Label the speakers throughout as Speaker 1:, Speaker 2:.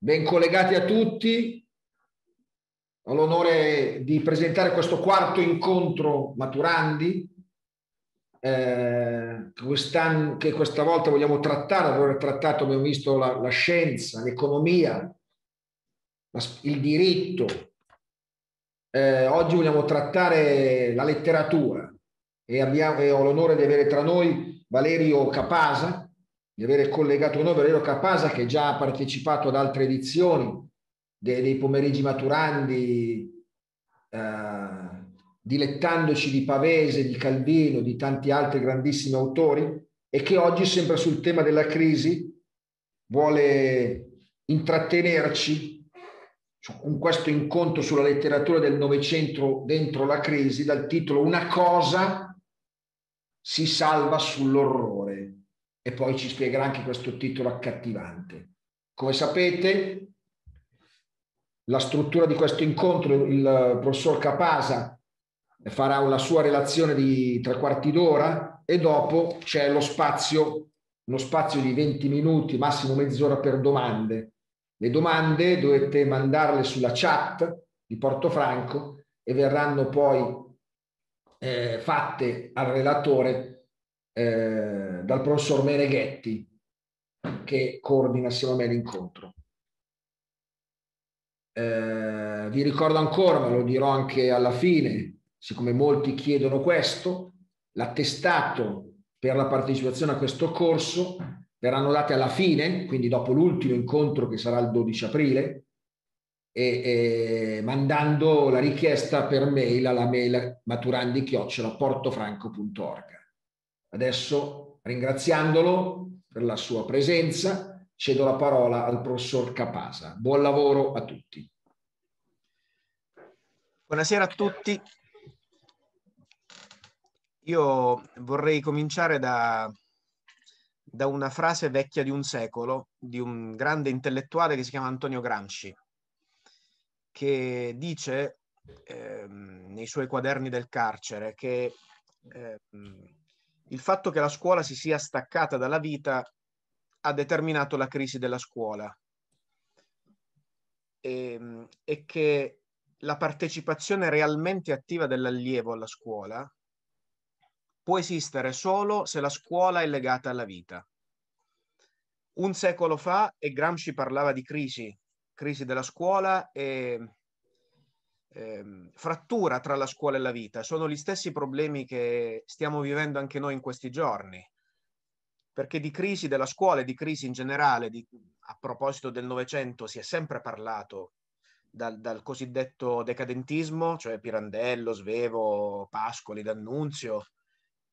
Speaker 1: Ben collegati a tutti. Ho l'onore di presentare questo quarto incontro maturandi eh, che questa volta vogliamo trattare, abbiamo trattato, abbiamo visto la, la scienza, l'economia, la, il diritto. Eh, oggi vogliamo trattare la letteratura e, abbiamo, e ho l'onore di avere tra noi Valerio Capasa, di avere collegato noi Valerio Capasa che già ha partecipato ad altre edizioni dei, dei pomeriggi maturandi, eh, dilettandoci di Pavese, di Calvino, di tanti altri grandissimi autori e che oggi, sempre sul tema della crisi, vuole intrattenerci con questo incontro sulla letteratura del Novecento dentro la crisi dal titolo Una cosa si salva sull'orrore e poi ci spiegherà anche questo titolo accattivante. Come sapete, la struttura di questo incontro, il professor Capasa farà una sua relazione di tre quarti d'ora e dopo c'è lo spazio, uno spazio di 20 minuti, massimo mezz'ora per domande. Le domande dovete mandarle sulla chat di Portofranco e verranno poi eh, fatte al relatore eh, dal professor Meneghetti che coordina assieme a me l'incontro. Eh, vi ricordo ancora, ma lo dirò anche alla fine, siccome molti chiedono questo, l'attestato per la partecipazione a questo corso verranno date alla fine, quindi dopo l'ultimo incontro che sarà il 12 aprile, e, e mandando la richiesta per mail alla mail maturandichiocciolaportofranco.org. Adesso, ringraziandolo per la sua presenza, cedo la parola al professor Capasa.
Speaker 2: Buon lavoro a tutti. Buonasera a tutti. Io vorrei cominciare da, da una frase vecchia di un secolo di un grande intellettuale che si chiama Antonio Gramsci, che dice eh, nei suoi quaderni del carcere che eh, il fatto che la scuola si sia staccata dalla vita ha determinato la crisi della scuola e, ehm, e che la partecipazione realmente attiva dell'allievo alla scuola può esistere solo se la scuola è legata alla vita. Un secolo fa, e Gramsci parlava di crisi, crisi della scuola e eh, frattura tra la scuola e la vita. Sono gli stessi problemi che stiamo vivendo anche noi in questi giorni, perché di crisi della scuola e di crisi in generale, di, a proposito del Novecento, si è sempre parlato dal, dal, cosiddetto decadentismo, cioè Pirandello, Svevo, Pascoli, D'Annunzio,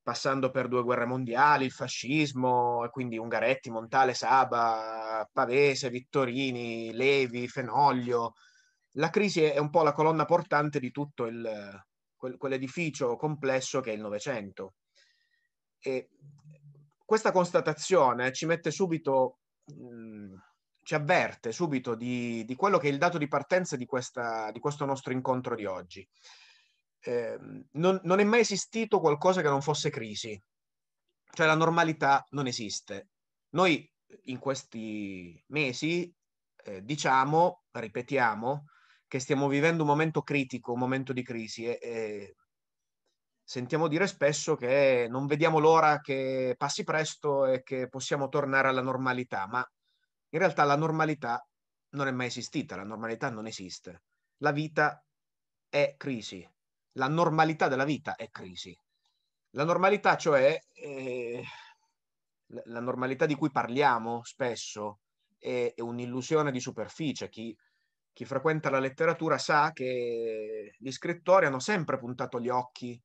Speaker 2: passando per due guerre mondiali, il fascismo, e quindi Ungaretti, Montale, Saba, Pavese, Vittorini, Levi, Fenoglio, la crisi è un po' la colonna portante di tutto il, quel, quell'edificio complesso che è il Novecento. E questa constatazione ci mette subito, mh, mm, ci avverte subito di, di, quello che è il dato di partenza di, questa, di questo nostro incontro di oggi. Eh, non, non è mai esistito qualcosa che non fosse crisi, cioè la normalità non esiste. Noi in questi mesi eh, diciamo, ripetiamo, che stiamo vivendo un momento critico, un momento di crisi e, e sentiamo dire spesso che non vediamo l'ora che passi presto e che possiamo tornare alla normalità, ma in realtà la normalità non è mai esistita, la normalità non esiste. La vita è crisi, la normalità della vita è crisi. La normalità, cioè eh, la normalità di cui parliamo spesso, è, è un'illusione di superficie. Chi chi frequenta la letteratura sa che gli scrittori hanno sempre puntato gli occhi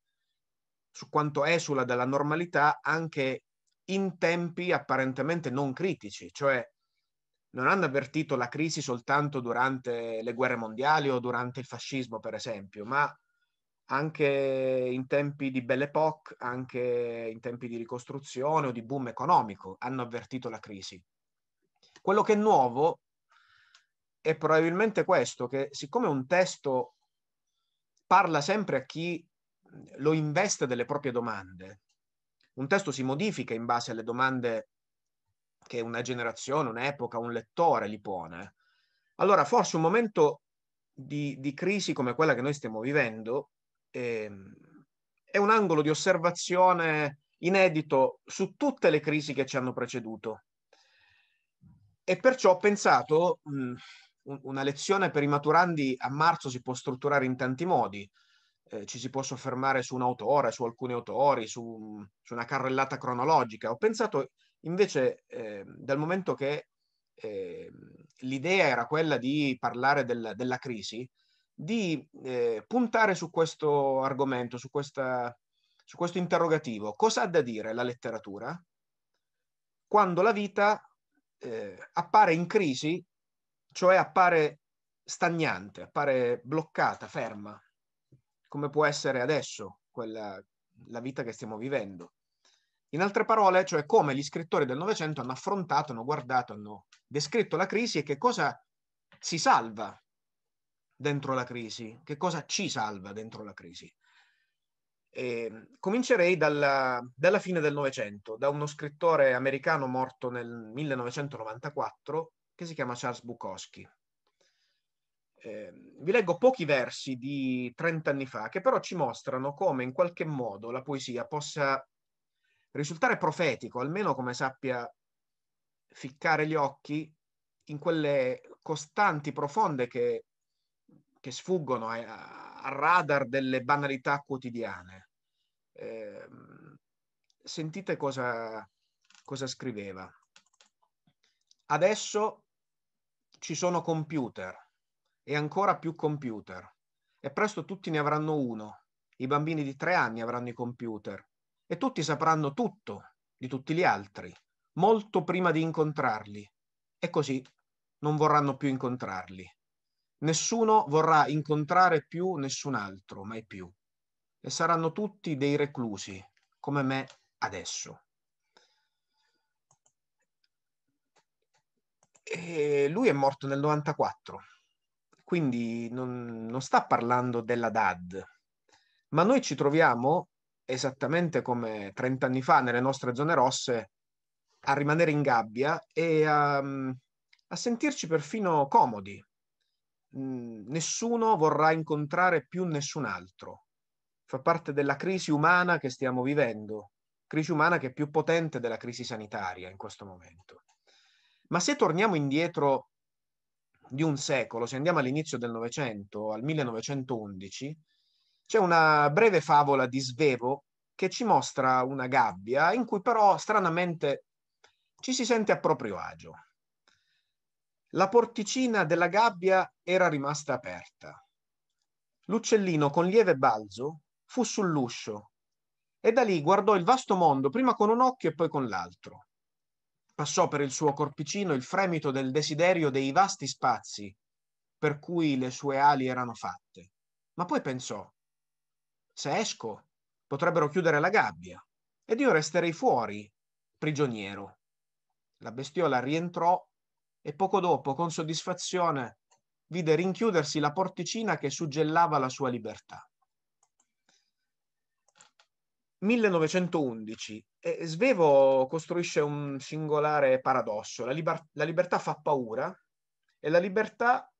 Speaker 2: su quanto esula dalla normalità anche in tempi apparentemente non critici, cioè non hanno avvertito la crisi soltanto durante le guerre mondiali o durante il fascismo, per esempio, ma anche in tempi di Belle Époque, anche in tempi di ricostruzione o di boom economico, hanno avvertito la crisi. Quello che è nuovo è probabilmente questo, che siccome un testo parla sempre a chi lo investe delle proprie domande, un testo si modifica in base alle domande che una generazione, un'epoca, un lettore gli pone. Allora forse un momento di, di crisi come quella che noi stiamo vivendo eh, è un angolo di osservazione inedito su tutte le crisi che ci hanno preceduto. E perciò ho pensato, mh, una lezione per i maturandi a marzo si può strutturare in tanti modi. Eh, ci si può soffermare su un autore, su alcuni autori, su, su una carrellata cronologica. Ho pensato invece, eh, dal momento che eh, l'idea era quella di parlare del, della crisi, di eh, puntare su questo argomento, su, questa, su questo interrogativo. Cosa ha da dire la letteratura quando la vita eh, appare in crisi cioè appare stagnante, appare bloccata, ferma, come può essere adesso quella, la vita che stiamo vivendo. In altre parole, cioè come gli scrittori del Novecento hanno affrontato, hanno guardato, hanno descritto la crisi e che cosa si salva dentro la crisi, che cosa ci salva dentro la crisi. E mm, comincerei dalla, dalla fine del Novecento, da uno scrittore americano morto nel 1994, che si chiama Charles Bukowski. Eh, vi leggo pochi versi di 30 anni fa che però ci mostrano come in qualche modo la poesia possa risultare profetico, almeno come sappia ficcare gli occhi in quelle costanti, profonde che, che sfuggono eh, al radar delle banalità quotidiane. Eh, sentite cosa, cosa scriveva. Adesso ci sono computer e ancora più computer e presto tutti ne avranno uno. I bambini di tre anni avranno i computer e tutti sapranno tutto di tutti gli altri, molto prima di incontrarli. E così non vorranno più incontrarli. Nessuno vorrà incontrare più nessun altro, mai più. E saranno tutti dei reclusi, come me adesso. E lui è morto nel 94, quindi non, non sta parlando della DAD, ma noi ci troviamo esattamente come 30 anni fa nelle nostre zone rosse a rimanere in gabbia e a, a sentirci perfino comodi. Mm, nessuno vorrà incontrare più nessun altro. Fa parte della crisi umana che stiamo vivendo, crisi umana che è più potente della crisi sanitaria in questo momento. Ma se torniamo indietro di un secolo, se andiamo all'inizio del Novecento, al 1911, c'è una breve favola di Svevo che ci mostra una gabbia in cui però stranamente ci si sente a proprio agio. La porticina della gabbia era rimasta aperta. L'uccellino con lieve balzo fu sull'uscio e da lì guardò il vasto mondo prima con un occhio e poi con l'altro. Passò per il suo corpicino il fremito del desiderio dei vasti spazi per cui le sue ali erano fatte. Ma poi pensò, se esco, potrebbero chiudere la gabbia ed io resterei fuori, prigioniero. La bestiola rientrò e poco dopo, con soddisfazione, vide rinchiudersi la porticina che suggellava la sua libertà. 1911. E Svevo costruisce un singolare paradosso. La, liber la libertà fa paura e la libertà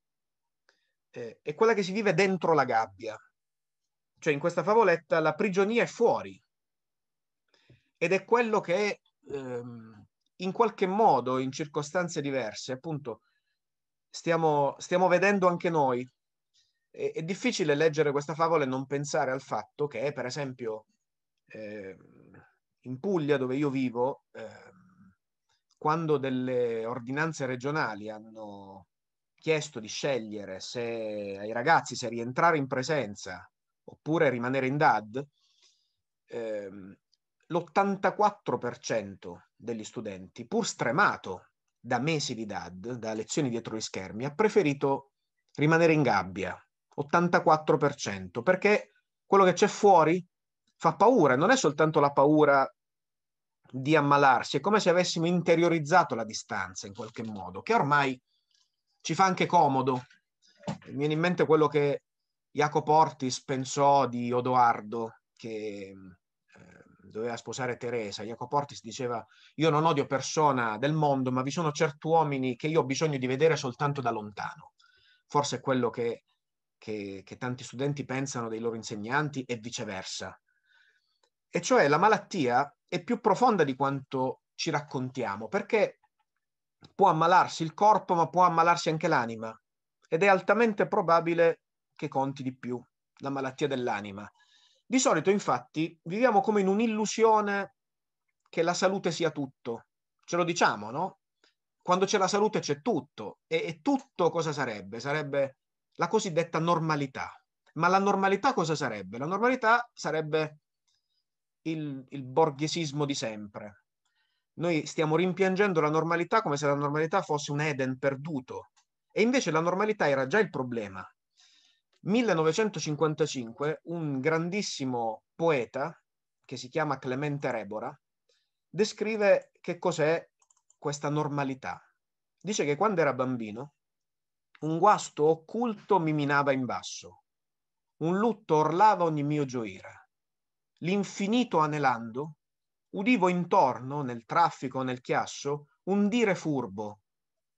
Speaker 2: eh, è quella che si vive dentro la gabbia. Cioè in questa favoletta la prigionia è fuori ed è quello che ehm, in qualche modo, in circostanze diverse, appunto, stiamo, stiamo vedendo anche noi. è difficile leggere questa favola e non pensare al fatto che, per esempio, eh, in Puglia, dove io vivo, eh, quando delle ordinanze regionali hanno chiesto di scegliere se, ai ragazzi se rientrare in presenza oppure rimanere in DAD, ehm, l'84% degli studenti, pur stremato da mesi di DAD, da lezioni dietro gli schermi, ha preferito rimanere in gabbia, 84%, perché quello che c'è fuori fa paura, non è soltanto la paura di ammalarsi, è come se avessimo interiorizzato la distanza in qualche modo, che ormai ci fa anche comodo. Mi viene in mente quello che Jacopo Ortis pensò di Odoardo, che eh, doveva sposare Teresa. Jacopo Ortis diceva, io non odio persona del mondo, ma vi sono certi uomini che io ho bisogno di vedere soltanto da lontano. Forse è quello che, che, che tanti studenti pensano dei loro insegnanti e viceversa e cioè la malattia è più profonda di quanto ci raccontiamo, perché può ammalarsi il corpo, ma può ammalarsi anche l'anima, ed è altamente probabile che conti di più la malattia dell'anima. Di solito, infatti, viviamo come in un'illusione che la salute sia tutto. Ce lo diciamo, no? Quando c'è la salute c'è tutto. E, e tutto cosa sarebbe? Sarebbe la cosiddetta normalità. Ma la normalità cosa sarebbe? La normalità sarebbe il, il borghesismo di sempre. Noi stiamo rimpiangendo la normalità come se la normalità fosse un Eden perduto e invece la normalità era già il problema. 1955 un grandissimo poeta che si chiama Clemente Rebora descrive che cos'è questa normalità. Dice che quando era bambino un guasto occulto mi minava in basso, un lutto orlava ogni mio gioire l'infinito anelando, udivo intorno, nel traffico, nel chiasso, un dire furbo.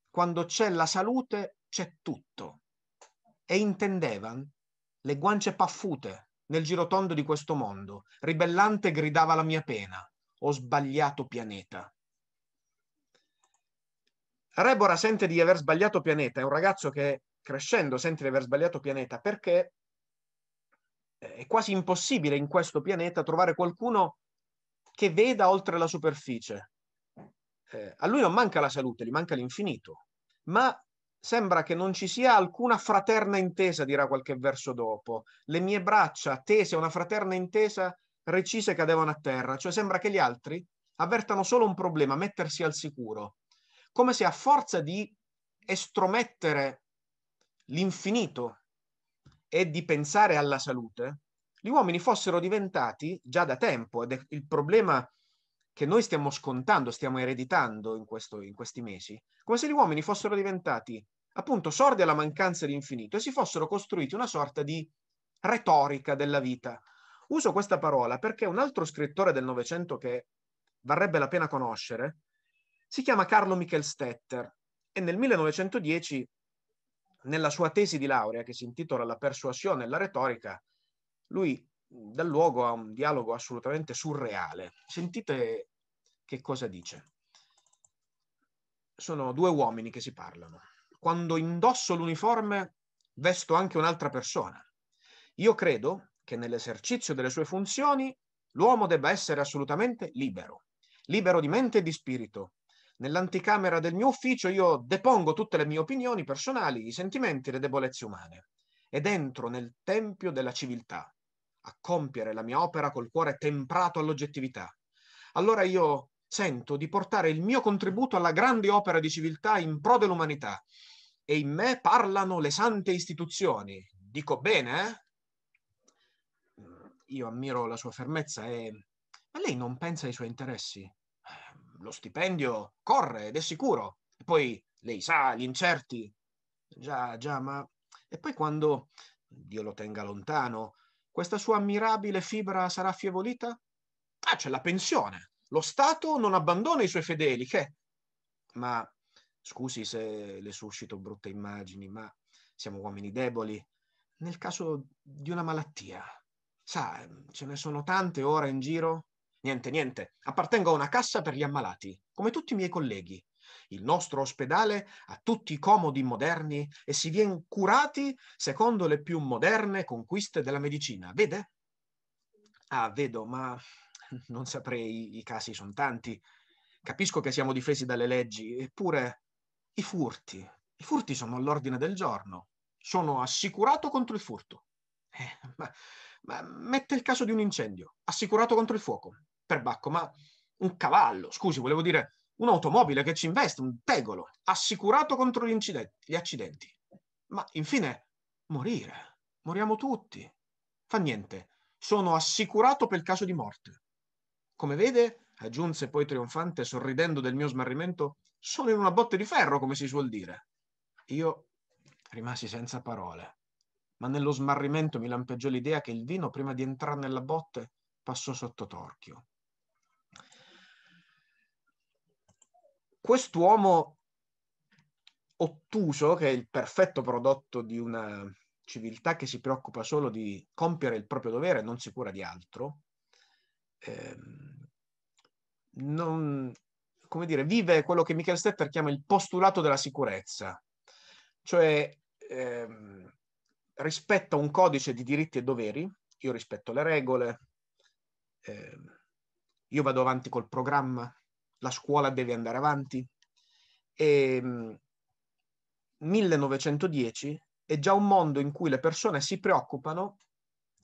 Speaker 2: Quando c'è la salute, c'è tutto. E intendevan le guance paffute nel girotondo di questo mondo. Ribellante gridava la mia pena. Ho sbagliato pianeta. Rebora sente di aver sbagliato pianeta, è un ragazzo che crescendo sente di aver sbagliato pianeta perché è quasi impossibile in questo pianeta trovare qualcuno che veda oltre la superficie. Eh, a lui non manca la salute, gli manca l'infinito, ma sembra che non ci sia alcuna fraterna intesa, dirà qualche verso dopo. Le mie braccia tese a una fraterna intesa recise cadevano a terra, cioè sembra che gli altri avvertano solo un problema, mettersi al sicuro, come se a forza di estromettere l'infinito e di pensare alla salute, gli uomini fossero diventati già da tempo, ed è il problema che noi stiamo scontando, stiamo ereditando in, questo, in questi mesi, come se gli uomini fossero diventati appunto sordi alla mancanza di infinito e si fossero costruiti una sorta di retorica della vita. Uso questa parola perché un altro scrittore del Novecento che varrebbe la pena conoscere si chiama Carlo Michel Stetter e nel 1910 nella sua tesi di laurea, che si intitola La persuasione e la retorica, lui dà luogo a un dialogo assolutamente surreale. Sentite che cosa dice. Sono due uomini che si parlano. Quando indosso l'uniforme, vesto anche un'altra persona. Io credo che nell'esercizio delle sue funzioni l'uomo debba essere assolutamente libero, libero di mente e di spirito, Nell'anticamera del mio ufficio io depongo tutte le mie opinioni personali, i sentimenti e le debolezze umane. Ed entro nel tempio della civiltà, a compiere la mia opera col cuore temprato all'oggettività. Allora io sento di portare il mio contributo alla grande opera di civiltà in pro dell'umanità. E in me parlano le sante istituzioni. Dico bene, eh? Mm, io ammiro la sua fermezza e... Ma lei non pensa ai suoi interessi? lo stipendio corre ed è sicuro. E poi lei sa, gli incerti. Già, già, ma... E poi quando, Dio lo tenga lontano, questa sua ammirabile fibra sarà affievolita? Ah, c'è la pensione. Lo Stato non abbandona i suoi fedeli, che... Ma, scusi se le suscito brutte immagini, ma siamo uomini deboli. Nel caso di una malattia, sa, ce ne sono tante ora in giro Niente, niente, appartengo a una cassa per gli ammalati, come tutti i miei colleghi. Il nostro ospedale ha tutti i comodi moderni e si vien curati secondo le più moderne conquiste della medicina, vede? Ah, vedo, ma non saprei, i casi sono tanti. Capisco che siamo difesi dalle leggi, eppure i furti. I furti sono all'ordine del giorno. Sono assicurato contro il furto. Eh, ma, ma mette il caso di un incendio, assicurato contro il fuoco, per Bacco, ma un cavallo, scusi, volevo dire un'automobile che ci investe, un tegolo, assicurato contro gli, incidenti, gli accidenti. Ma infine, morire. Moriamo tutti. Fa niente, sono assicurato per il caso di morte. Come vede, aggiunse poi trionfante, sorridendo del mio smarrimento, sono in una botte di ferro, come si suol dire. Io rimasi senza parole, ma nello smarrimento mi lampeggiò l'idea che il vino, prima di entrare nella botte, passò sotto torchio. quest'uomo ottuso, che è il perfetto prodotto di una civiltà che si preoccupa solo di compiere il proprio dovere e non si cura di altro, ehm, non, come dire, vive quello che Michael Stetter chiama il postulato della sicurezza, cioè ehm, rispetta un codice di diritti e doveri, io rispetto le regole, ehm, io vado avanti col programma, la scuola deve andare avanti. E ehm, 1910 è già un mondo in cui le persone si preoccupano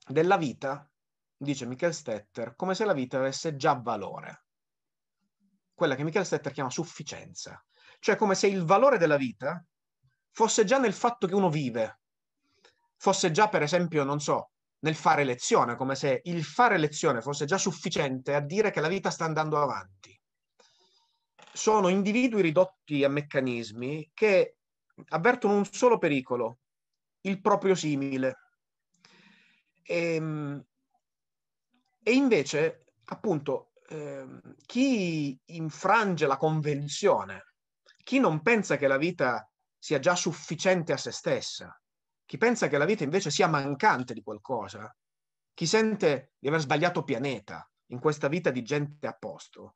Speaker 2: della vita, dice Michael Stetter, come se la vita avesse già valore. Quella che Michael Stetter chiama sufficienza. Cioè come se il valore della vita fosse già nel fatto che uno vive, fosse già per esempio, non so, nel fare lezione, come se il fare lezione fosse già sufficiente a dire che la vita sta andando avanti sono individui ridotti a meccanismi che avvertono un solo pericolo, il proprio simile. E, ehm, e invece, appunto, eh, chi infrange la convenzione, chi non pensa che la vita sia già sufficiente a se stessa, chi pensa che la vita invece sia mancante di qualcosa, chi sente di aver sbagliato pianeta in questa vita di gente a posto,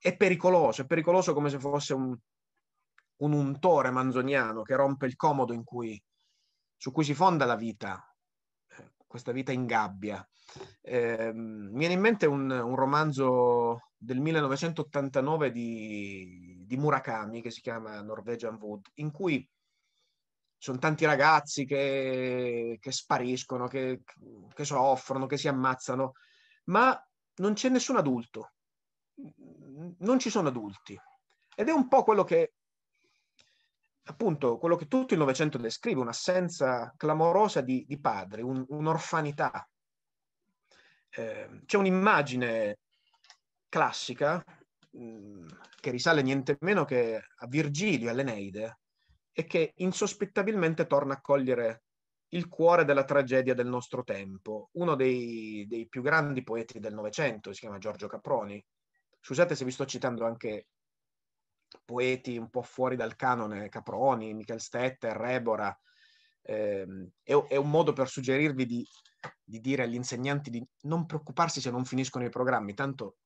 Speaker 2: è pericoloso, è pericoloso come se fosse un, un untore manzoniano che rompe il comodo cui, su cui si fonda la vita, eh, questa vita in gabbia. Eh, mi viene in mente un, un romanzo del 1989 di, di, Murakami che si chiama Norwegian Wood, in cui sono tanti ragazzi che, che spariscono, che, che soffrono, che si ammazzano, ma non c'è nessun adulto non ci sono adulti. Ed è un po' quello che, appunto, quello che tutto il Novecento descrive, un'assenza clamorosa di, di padri, un, un'orfanità. Eh, c'è un'immagine classica mh, mm, che risale niente meno che a Virgilio, all'Eneide, e che insospettabilmente torna a cogliere il cuore della tragedia del nostro tempo. Uno dei, dei più grandi poeti del Novecento si chiama Giorgio Caproni, Scusate se vi sto citando anche poeti un po' fuori dal canone, Caproni, Michel Stetter, Rebora. Eh, è, è, un modo per suggerirvi di, di dire agli insegnanti di non preoccuparsi se non finiscono i programmi, tanto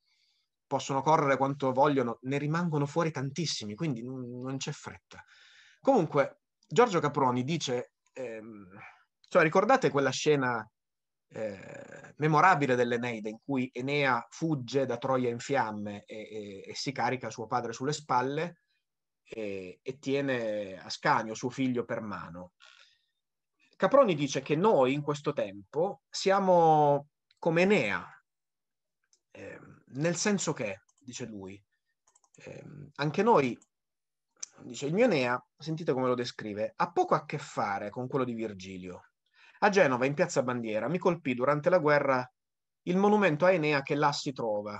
Speaker 2: possono correre quanto vogliono, ne rimangono fuori tantissimi, quindi non, non c'è fretta. Comunque, Giorgio Caproni dice, ehm, cioè ricordate quella scena eh, memorabile dell'Eneide, in cui Enea fugge da Troia in fiamme e, e, e si carica suo padre sulle spalle e, e tiene Ascanio, suo figlio, per mano. Caproni dice che noi in questo tempo siamo come Enea, eh, nel senso che, dice lui, eh, anche noi, dice il mio Enea, sentite come lo descrive, ha poco a che fare con quello di Virgilio, a Genova, in piazza Bandiera, mi colpì durante la guerra il monumento a Enea che là si trova.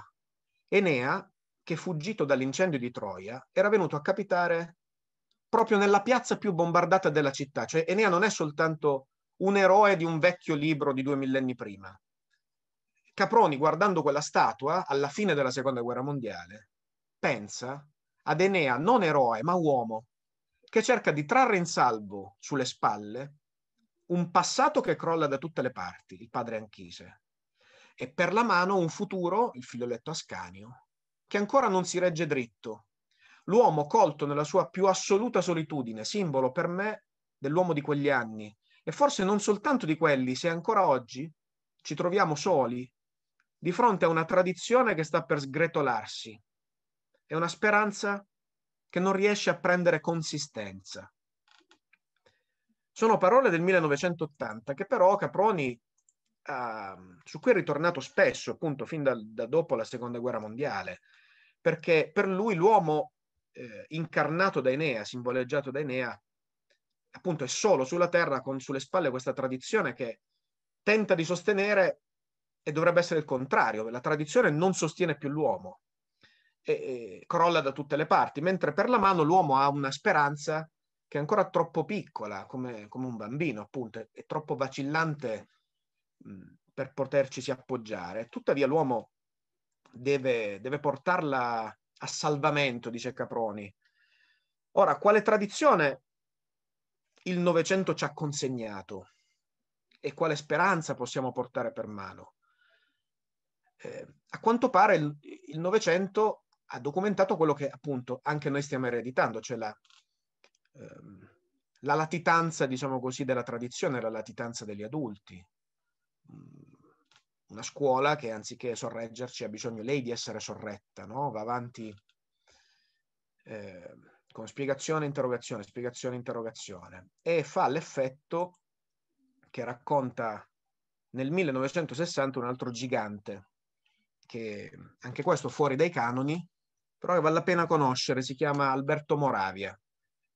Speaker 2: Enea, che fuggito dall'incendio di Troia, era venuto a capitare proprio nella piazza più bombardata della città. Cioè Enea non è soltanto un eroe di un vecchio libro di due millenni prima. Caproni, guardando quella statua, alla fine della Seconda Guerra Mondiale, pensa ad Enea non eroe ma uomo, che cerca di trarre in salvo sulle spalle un passato che crolla da tutte le parti, il padre Anchise, e per la mano un futuro, il figlioletto Ascanio, che ancora non si regge dritto. L'uomo colto nella sua più assoluta solitudine, simbolo per me dell'uomo di quegli anni, e forse non soltanto di quelli, se ancora oggi ci troviamo soli di fronte a una tradizione che sta per sgretolarsi e una speranza che non riesce a prendere consistenza. Sono parole del 1980 che però Caproni, eh, su cui è ritornato spesso, appunto fin da, da, dopo la seconda guerra mondiale, perché per lui l'uomo eh, incarnato da Enea, simboleggiato da Enea, appunto è solo sulla terra con sulle spalle questa tradizione che tenta di sostenere e dovrebbe essere il contrario, la tradizione non sostiene più l'uomo e, e crolla da tutte le parti, mentre per la mano l'uomo ha una speranza che è ancora troppo piccola, come, come un bambino appunto, è, troppo vacillante mh, per poterci appoggiare. Tuttavia l'uomo deve, deve portarla a salvamento, dice Caproni. Ora, quale tradizione il Novecento ci ha consegnato e quale speranza possiamo portare per mano? Eh, a quanto pare il Novecento ha documentato quello che appunto anche noi stiamo ereditando, cioè la, ehm, la latitanza, diciamo così, della tradizione, la latitanza degli adulti. Mm, una scuola che anziché sorreggerci ha bisogno lei di essere sorretta, no? va avanti eh, con spiegazione, interrogazione, spiegazione, interrogazione e fa l'effetto che racconta nel 1960 un altro gigante, che anche questo fuori dai canoni, però che vale la pena conoscere, si chiama Alberto Moravia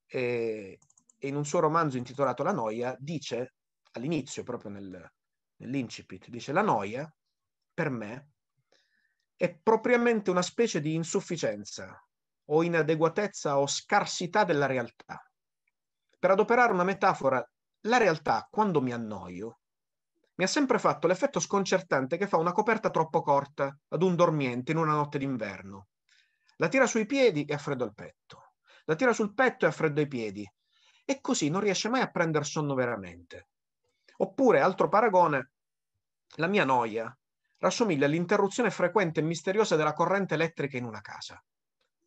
Speaker 2: e, in un suo romanzo intitolato La noia dice all'inizio, proprio nel, nell'incipit, dice la noia per me è propriamente una specie di insufficienza o inadeguatezza o scarsità della realtà. Per adoperare una metafora, la realtà, quando mi annoio, mi ha sempre fatto l'effetto sconcertante che fa una coperta troppo corta ad un dormiente in una notte d'inverno. La tira sui piedi e ha freddo al petto la tira sul petto e affredda i piedi. E così non riesce mai a prendere sonno veramente. Oppure, altro paragone, la mia noia rassomiglia all'interruzione frequente e misteriosa della corrente elettrica in una casa.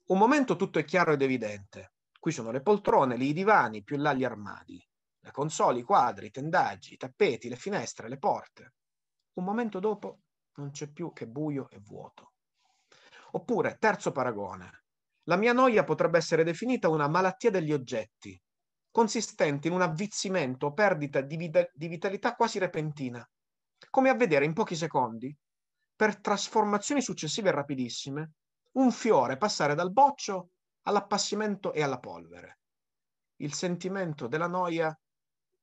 Speaker 2: Un momento tutto è chiaro ed evidente. Qui sono le poltrone, lì i divani, più là gli armadi, le console, i quadri, i tendaggi, i tappeti, le finestre, le porte. Un momento dopo non c'è più che buio e vuoto. Oppure, terzo paragone, la mia noia potrebbe essere definita una malattia degli oggetti, consistente in un avvizzimento o perdita di, vida- di vitalità quasi repentina, come a vedere in pochi secondi, per trasformazioni successive rapidissime, un fiore passare dal boccio all'appassimento e alla polvere. Il sentimento della noia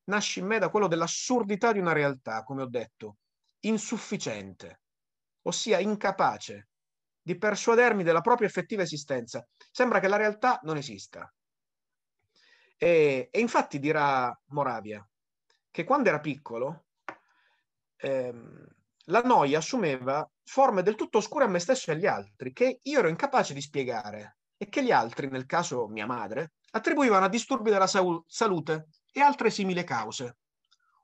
Speaker 2: nasce in me da quello dell'assurdità di una realtà, come ho detto, insufficiente, ossia incapace di persuadermi della propria effettiva esistenza. Sembra che la realtà non esista. E, e infatti dirà Moravia che quando era piccolo ehm, la noia assumeva forme del tutto oscure a me stesso e agli altri che io ero incapace di spiegare e che gli altri, nel caso mia madre, attribuivano a disturbi della sal- salute e altre simili cause,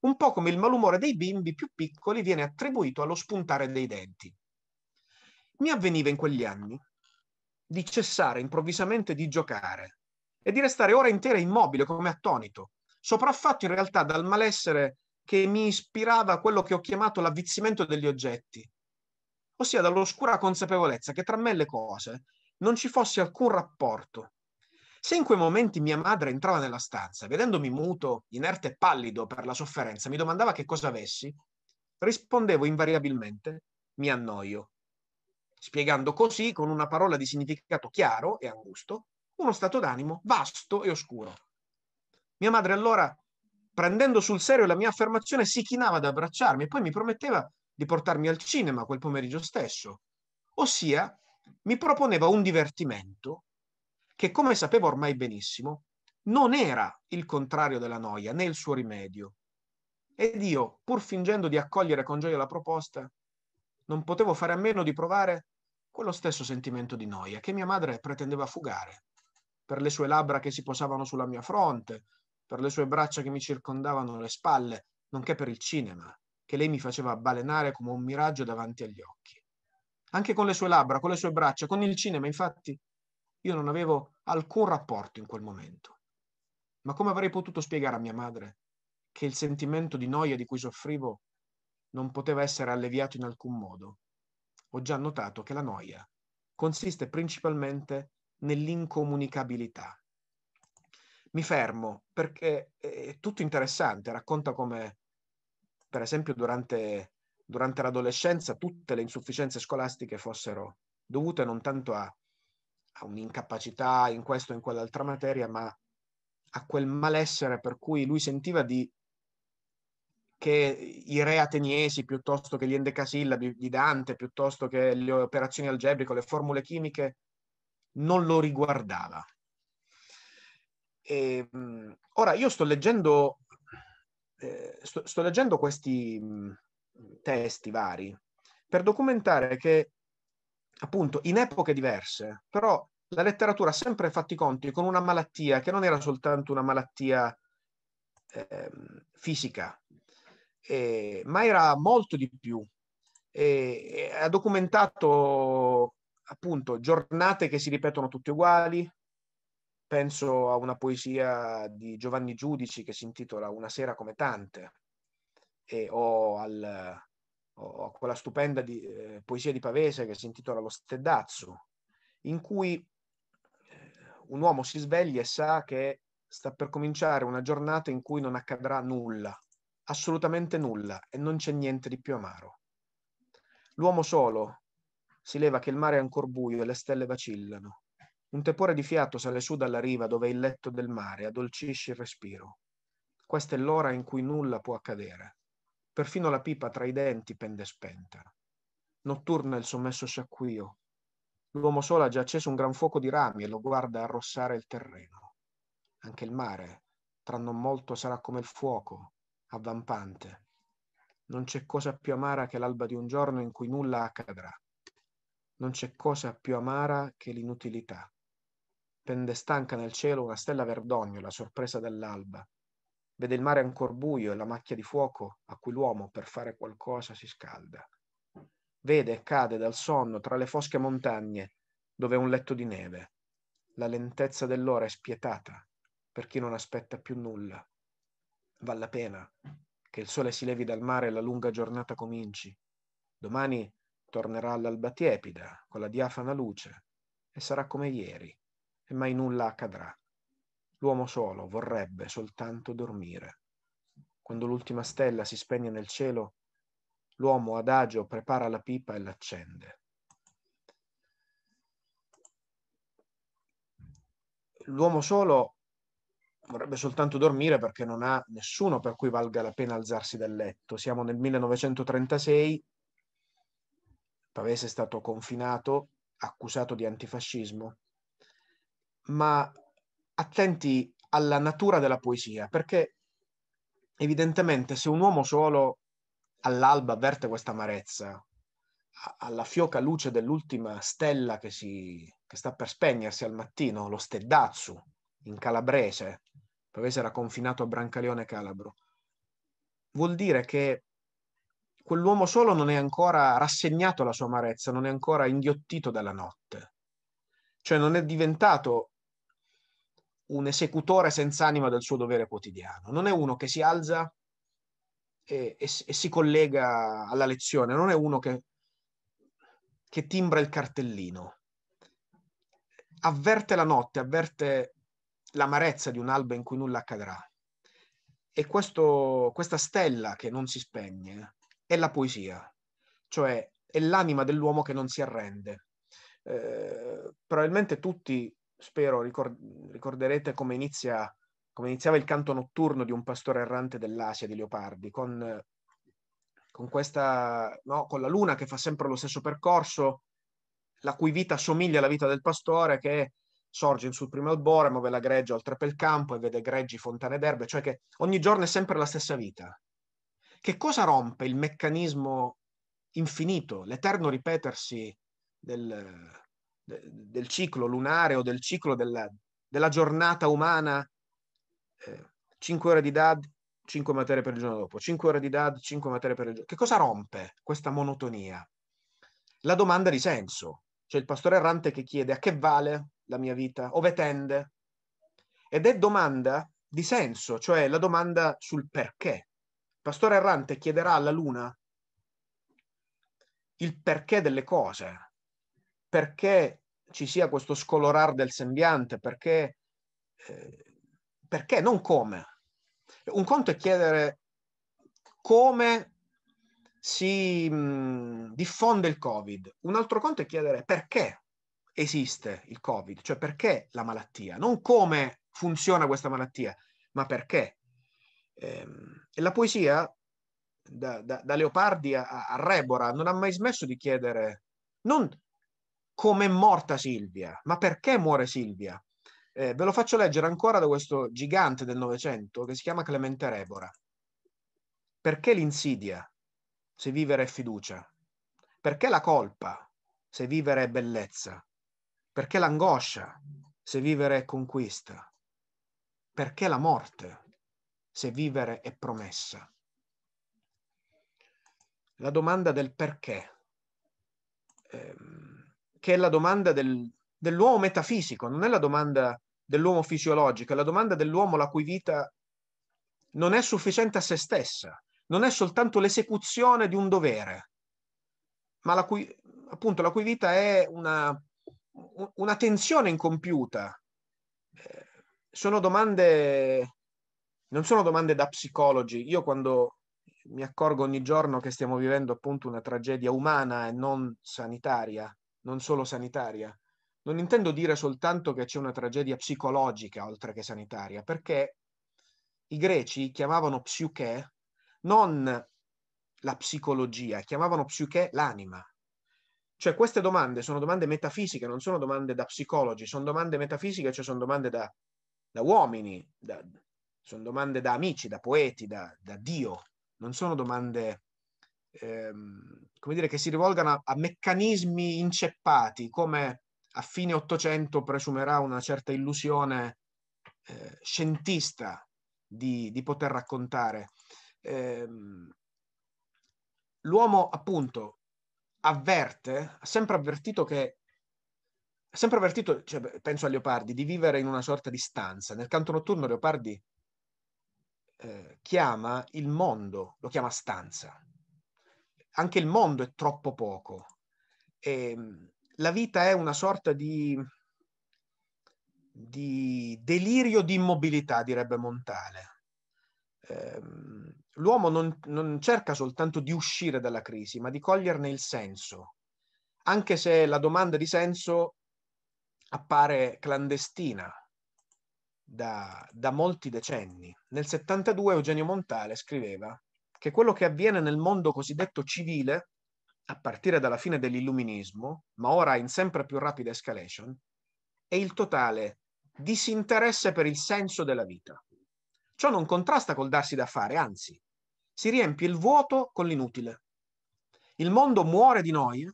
Speaker 2: un po' come il malumore dei bimbi più piccoli viene attribuito allo spuntare dei denti mi avveniva in quegli anni di cessare improvvisamente di giocare e di restare ora intera immobile come attonito, sopraffatto in realtà dal malessere che mi ispirava a quello che ho chiamato l'avvizzimento degli oggetti, ossia dall'oscura consapevolezza che tra me e le cose non ci fosse alcun rapporto. Se in quei momenti mia madre entrava nella stanza, vedendomi muto, inerte e pallido per la sofferenza, mi domandava che cosa avessi, rispondevo invariabilmente mi annoio spiegando così, con una parola di significato chiaro e angusto, uno stato d'animo vasto e oscuro. Mia madre allora, prendendo sul serio la mia affermazione, si chinava ad abbracciarmi e poi mi prometteva di portarmi al cinema quel pomeriggio stesso. Ossia, mi proponeva un divertimento che, come sapevo ormai benissimo, non era il contrario della noia né il suo rimedio. Ed io, pur fingendo di accogliere con gioia la proposta, non potevo fare a meno di provare quello stesso sentimento di noia che mia madre pretendeva fugare, per le sue labbra che si posavano sulla mia fronte, per le sue braccia che mi circondavano le spalle, nonché per il cinema, che lei mi faceva balenare come un miraggio davanti agli occhi. Anche con le sue labbra, con le sue braccia, con il cinema, infatti, io non avevo alcun rapporto in quel momento. Ma come avrei potuto spiegare a mia madre che il sentimento di noia di cui soffrivo non poteva essere alleviato in alcun modo ho già notato che la noia consiste principalmente nell'incomunicabilità. Mi fermo perché è tutto interessante, racconta come, per esempio, durante, durante l'adolescenza tutte le insufficienze scolastiche fossero dovute non tanto a, a un'incapacità in questa o in quell'altra materia, ma a quel malessere per cui lui sentiva di che i re ateniesi piuttosto che gli endecasillabi di Dante, piuttosto che le operazioni algebriche, le formule chimiche, non lo riguardava. E, ehm, ora io sto leggendo, eh, sto, sto leggendo questi testi vari per documentare che appunto in epoche diverse, però la letteratura ha sempre fatto i conti con una malattia che non era soltanto una malattia eh, fisica, eh, ma era molto di più. Eh, eh, ha documentato appunto giornate che si ripetono tutte uguali. Penso a una poesia di Giovanni Giudici che si intitola Una sera come tante, e, o, al, o a quella stupenda di, eh, poesia di Pavese che si intitola Lo Stedazzo, in cui eh, un uomo si sveglia e sa che sta per cominciare una giornata in cui non accadrà nulla assolutamente nulla e non c'è niente di più amaro. L'uomo solo si leva che il mare è ancora buio e le stelle vacillano. Un tepore di fiato sale su dalla riva dove il letto del mare addolcisce il respiro. Questa è l'ora in cui nulla può accadere. Perfino la pipa tra i denti pende spenta. Notturna il sommesso sciacquio. L'uomo solo ha già acceso un gran fuoco di rami e lo guarda arrossare il terreno. Anche il mare, tra non molto, sarà come il fuoco, avvampante. Non c'è cosa più amara che l'alba di un giorno in cui nulla accadrà. Non c'è cosa più amara che l'inutilità. Pende stanca nel cielo una stella verdogno, la sorpresa dell'alba. Vede il mare ancor buio e la macchia di fuoco a cui l'uomo per fare qualcosa si scalda. Vede e cade dal sonno tra le fosche montagne dove è un letto di neve. La lentezza dell'ora è spietata per chi non aspetta più nulla Vale la pena che il sole si levi dal mare e la lunga giornata cominci. Domani tornerà all'alba tiepida, con la diafana luce, e sarà come ieri, e mai nulla accadrà. L'uomo solo vorrebbe soltanto dormire. Quando l'ultima stella si spegne nel cielo, l'uomo adagio prepara la pipa e l'accende. L'uomo solo vorrebbe soltanto dormire perché non ha nessuno per cui valga la pena alzarsi dal letto. Siamo nel 1936, Pavese è stato confinato, accusato di antifascismo, ma attenti alla natura della poesia, perché evidentemente se un uomo solo all'alba avverte questa amarezza, alla fioca luce dell'ultima stella che, si, che sta per spegnersi al mattino, lo stedazzu in calabrese, Pavese era confinato a Brancaleone Calabro. Vuol dire che quell'uomo solo non è ancora rassegnato alla sua amarezza, non è ancora inghiottito dalla notte. Cioè non è diventato un esecutore senza anima del suo dovere quotidiano. Non è uno che si alza e, e, e si collega alla lezione, non è uno che, che timbra il cartellino. Avverte la notte, avverte l'amarezza di un'alba in cui nulla accadrà. E questo, questa stella che non si spegne è la poesia, cioè è l'anima dell'uomo che non si arrende. Eh, probabilmente tutti, spero, ricord- ricorderete come, inizia, come, iniziava il canto notturno di un pastore errante dell'Asia di Leopardi, con, con, questa, no, con la luna che fa sempre lo stesso percorso, la cui vita assomiglia alla vita del pastore che sorge in sul primo albore, muove la greggia oltre pel campo e vede greggi, fontane d'erbe, cioè che ogni giorno è sempre la stessa vita. Che cosa rompe il meccanismo infinito, l'eterno ripetersi del, del ciclo lunare o del ciclo della, della giornata umana, eh, ore di DAD, cinque materie per il giorno dopo, Cinque ore di DAD, cinque materie per il giorno. Che cosa rompe questa monotonia? La domanda di senso, cioè il pastore errante che chiede a che vale la mia vita, ove tende? Ed è domanda di senso, cioè la domanda sul perché. Il pastore errante chiederà alla luna il perché delle cose, perché ci sia questo scolorar del sembiante, perché, eh, perché non come. Un conto è chiedere come si mh, diffonde il Covid, un altro conto è chiedere perché esiste il Covid, cioè perché la malattia, non come funziona questa malattia, ma perché. Ehm, e la poesia, da, da, da Leopardi a, a, Rebora, non ha mai smesso di chiedere non come è morta Silvia, ma perché muore Silvia. Eh, ve lo faccio leggere ancora da questo gigante del Novecento che si chiama Clemente Rebora. Perché l'insidia, se vivere è fiducia? Perché la colpa, se vivere è bellezza? Perché l'angoscia, se vivere è conquista? Perché la morte, se vivere è promessa? La domanda del perché, ehm, che è la domanda del, dell'uomo metafisico, non è la domanda dell'uomo fisiologico, è la domanda dell'uomo la cui vita non è sufficiente a se stessa, non è soltanto l'esecuzione di un dovere, ma la cui, appunto, la cui vita è una, una tensione incompiuta. Eh, sono domande, non sono domande da psicologi. Io quando mi accorgo ogni giorno che stiamo vivendo appunto una tragedia umana e non sanitaria, non solo sanitaria, non intendo dire soltanto che c'è una tragedia psicologica oltre che sanitaria, perché i greci chiamavano psiche non la psicologia, chiamavano psiche l'anima. Cioè queste domande sono domande metafisiche, non sono domande da psicologi, sono domande metafisiche, cioè sono domande da, da uomini, da, sono domande da amici, da poeti, da, da Dio, non sono domande ehm, come dire, che si rivolgano a, a meccanismi inceppati, come a fine Ottocento presumerà una certa illusione eh, scientista di, di, poter raccontare. Eh, l'uomo, appunto, avverte, ha sempre avvertito che ha sempre avvertito, cioè, penso a Leopardi, di vivere in una sorta di stanza. Nel canto notturno Leopardi eh, chiama il mondo, lo chiama stanza. Anche il mondo è troppo poco. E, ehm, la vita è una sorta di, di delirio di immobilità, direbbe Montale. Eh, l'uomo non, non cerca soltanto di uscire dalla crisi, ma di coglierne il senso, anche se la domanda di senso appare clandestina da, da, molti decenni. Nel 72 Eugenio Montale scriveva che quello che avviene nel mondo cosiddetto civile, a partire dalla fine dell'illuminismo, ma ora in sempre più rapida escalation, è il totale disinteresse per il senso della vita. Ciò non contrasta col darsi da fare, anzi, si riempie il vuoto con l'inutile. Il mondo muore di noia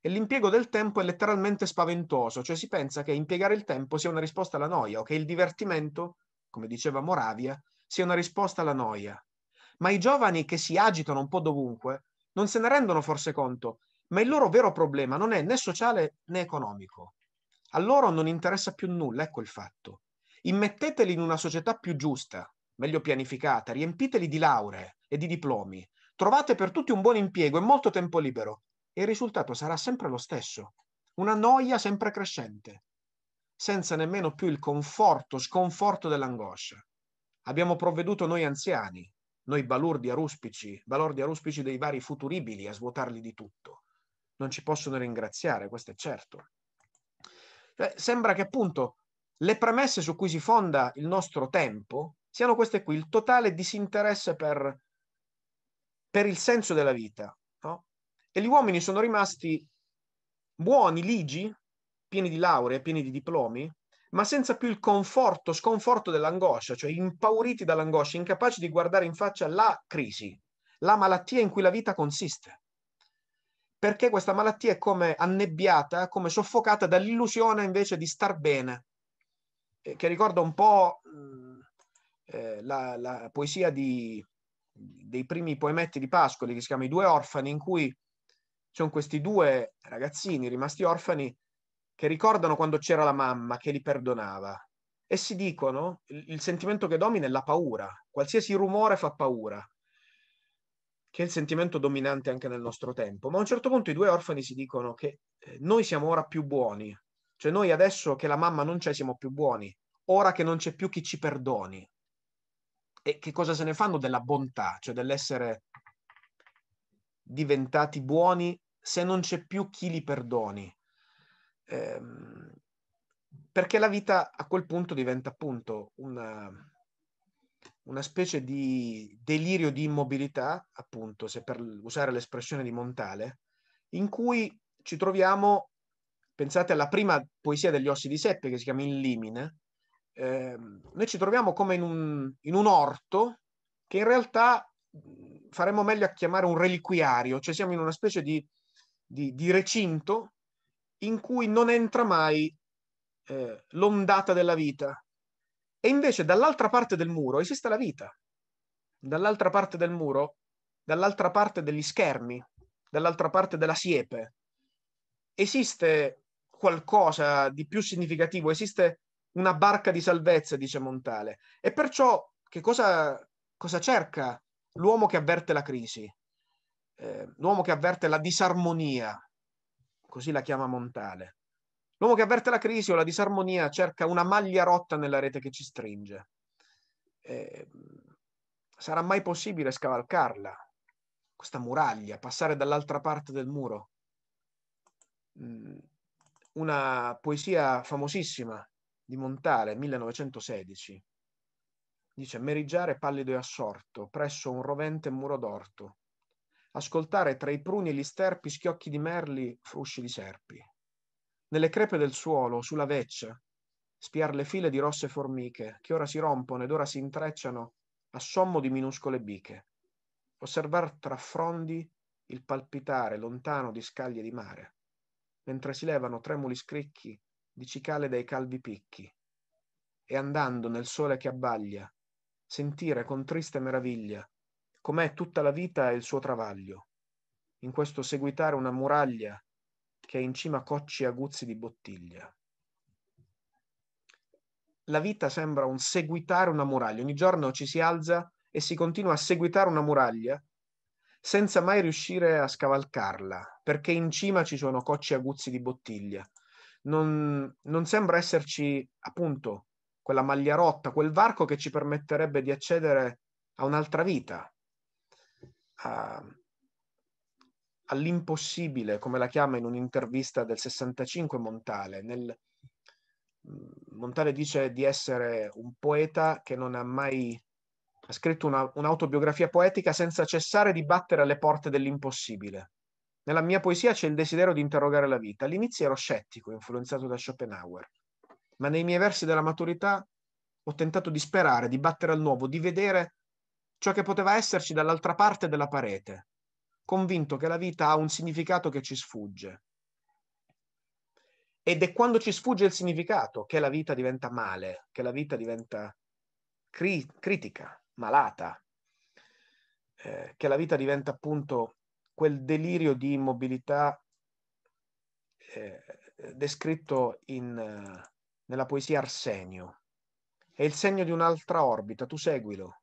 Speaker 2: e l'impiego del tempo è letteralmente spaventoso, cioè si pensa che impiegare il tempo sia una risposta alla noia o che il divertimento, come diceva Moravia, sia una risposta alla noia. Ma i giovani che si agitano un po' dovunque non se ne rendono forse conto, ma il loro vero problema non è né sociale né economico. A loro non interessa più nulla, ecco il fatto immetteteli in una società più giusta, meglio pianificata, riempiteli di lauree e di diplomi, trovate per tutti un buon impiego e molto tempo libero e il risultato sarà sempre lo stesso, una noia sempre crescente, senza nemmeno più il conforto, sconforto dell'angoscia. Abbiamo provveduto noi anziani, noi balordi aruspici, balordi aruspici dei vari futuribili a svuotarli di tutto. Non ci possono ringraziare, questo è certo. Cioè, sembra che appunto le premesse su cui si fonda il nostro tempo siano queste qui, il totale disinteresse per, per il senso della vita. No? E gli uomini sono rimasti buoni, ligi, pieni di lauree, pieni di diplomi, ma senza più il conforto, sconforto dell'angoscia, cioè impauriti dall'angoscia, incapaci di guardare in faccia la crisi, la malattia in cui la vita consiste. Perché questa malattia è come annebbiata, come soffocata dall'illusione invece di star bene, eh, che ricorda un po' mm, eh, la, la, poesia di, dei primi poemetti di Pascoli, che si chiama I due orfani, in cui ci sono questi due ragazzini rimasti orfani che ricordano quando c'era la mamma che li perdonava e si dicono il, il sentimento che domina è la paura, qualsiasi rumore fa paura, che è il sentimento dominante anche nel nostro tempo, ma a un certo punto i due orfani si dicono che eh, noi siamo ora più buoni, cioè noi adesso che la mamma non c'è siamo più buoni, ora che non c'è più chi ci perdoni. E che cosa se ne fanno della bontà, cioè dell'essere diventati buoni se non c'è più chi li perdoni? Ehm, perché la vita a quel punto diventa appunto una, una specie di delirio di immobilità, appunto, se per usare l'espressione di Montale, in cui ci troviamo Pensate alla prima poesia degli Ossi di Seppe che si chiama In Limine. Eh, noi ci troviamo come in un, in un orto che in realtà faremmo meglio a chiamare un reliquiario, cioè siamo in una specie di, di, di recinto in cui non entra mai eh, l'ondata della vita. E invece dall'altra parte del muro esiste la vita, dall'altra parte del muro, dall'altra parte degli schermi, dall'altra parte della siepe, esiste qualcosa di più significativo, esiste una barca di salvezza, dice Montale. E perciò che cosa, cosa cerca l'uomo che avverte la crisi? Eh, l'uomo che avverte la disarmonia, così la chiama Montale. L'uomo che avverte la crisi o la disarmonia cerca una maglia rotta nella rete che ci stringe. Eh, sarà mai possibile scavalcarla, questa muraglia, passare dall'altra parte del muro? Mm una poesia famosissima di Montale, 1916. Dice meriggiare pallido e assorto presso un rovente muro d'orto, ascoltare tra i pruni e gli sterpi schiocchi di merli, frusci di serpi. Nelle crepe del suolo, sulla veccia, spiar le file di rosse formiche che ora si rompono ed ora si intrecciano a sommo di minuscole biche. Osservar tra frondi il palpitare lontano di scaglie di mare mentre si levano tremuli scricchi di cicale dai calvi picchi, e andando nel sole che abbaglia, sentire con triste meraviglia com'è tutta la vita e il suo travaglio, in questo seguitare una muraglia che è in cima cocci aguzzi di bottiglia. La vita sembra un seguitare una muraglia, ogni giorno ci si alza e si continua a seguitare una muraglia senza mai riuscire a scavalcarla, perché in cima ci sono cocci aguzzi di bottiglia. Non, non sembra esserci appunto quella maglia rotta, quel varco che ci permetterebbe di accedere a un'altra vita, a, all'impossibile, come la chiama in un'intervista del 65 Montale. Nel, mm, Montale dice di essere un poeta che non ha mai ha scritto una, un'autobiografia poetica senza cessare di battere alle porte dell'impossibile. Nella mia poesia c'è il desiderio di interrogare la vita. All'inizio ero scettico, influenzato da Schopenhauer, ma nei miei versi della maturità ho tentato di sperare, di battere al nuovo, di vedere ciò che poteva esserci dall'altra parte della parete, convinto che la vita ha un significato che ci sfugge. Ed è quando ci sfugge il significato che la vita diventa male, che la vita diventa cri- critica, malata, eh, che la vita diventa appunto quel delirio di immobilità eh, descritto in, eh, nella poesia Arsenio. È il segno di un'altra orbita, tu seguilo.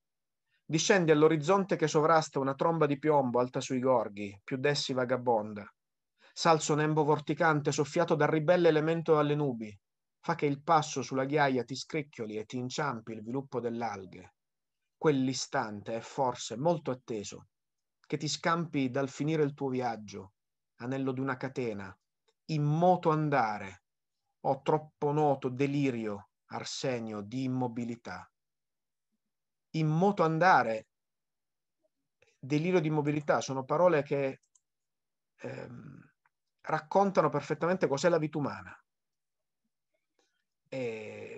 Speaker 2: Discendi all'orizzonte che sovrasta una tromba di piombo alta sui gorghi, più d'essi vagabonda. Salso nembo vorticante, soffiato dal ribelle elemento alle nubi. Fa che il passo sulla ghiaia ti scricchioli e ti inciampi il viluppo dell'alghe quell'istante è forse molto atteso, che ti scampi dal finire il tuo viaggio, anello di una catena, in moto andare, o troppo noto delirio, arsenio di immobilità. In moto andare, delirio di immobilità, sono parole che ehm, raccontano perfettamente cos'è la vita umana. E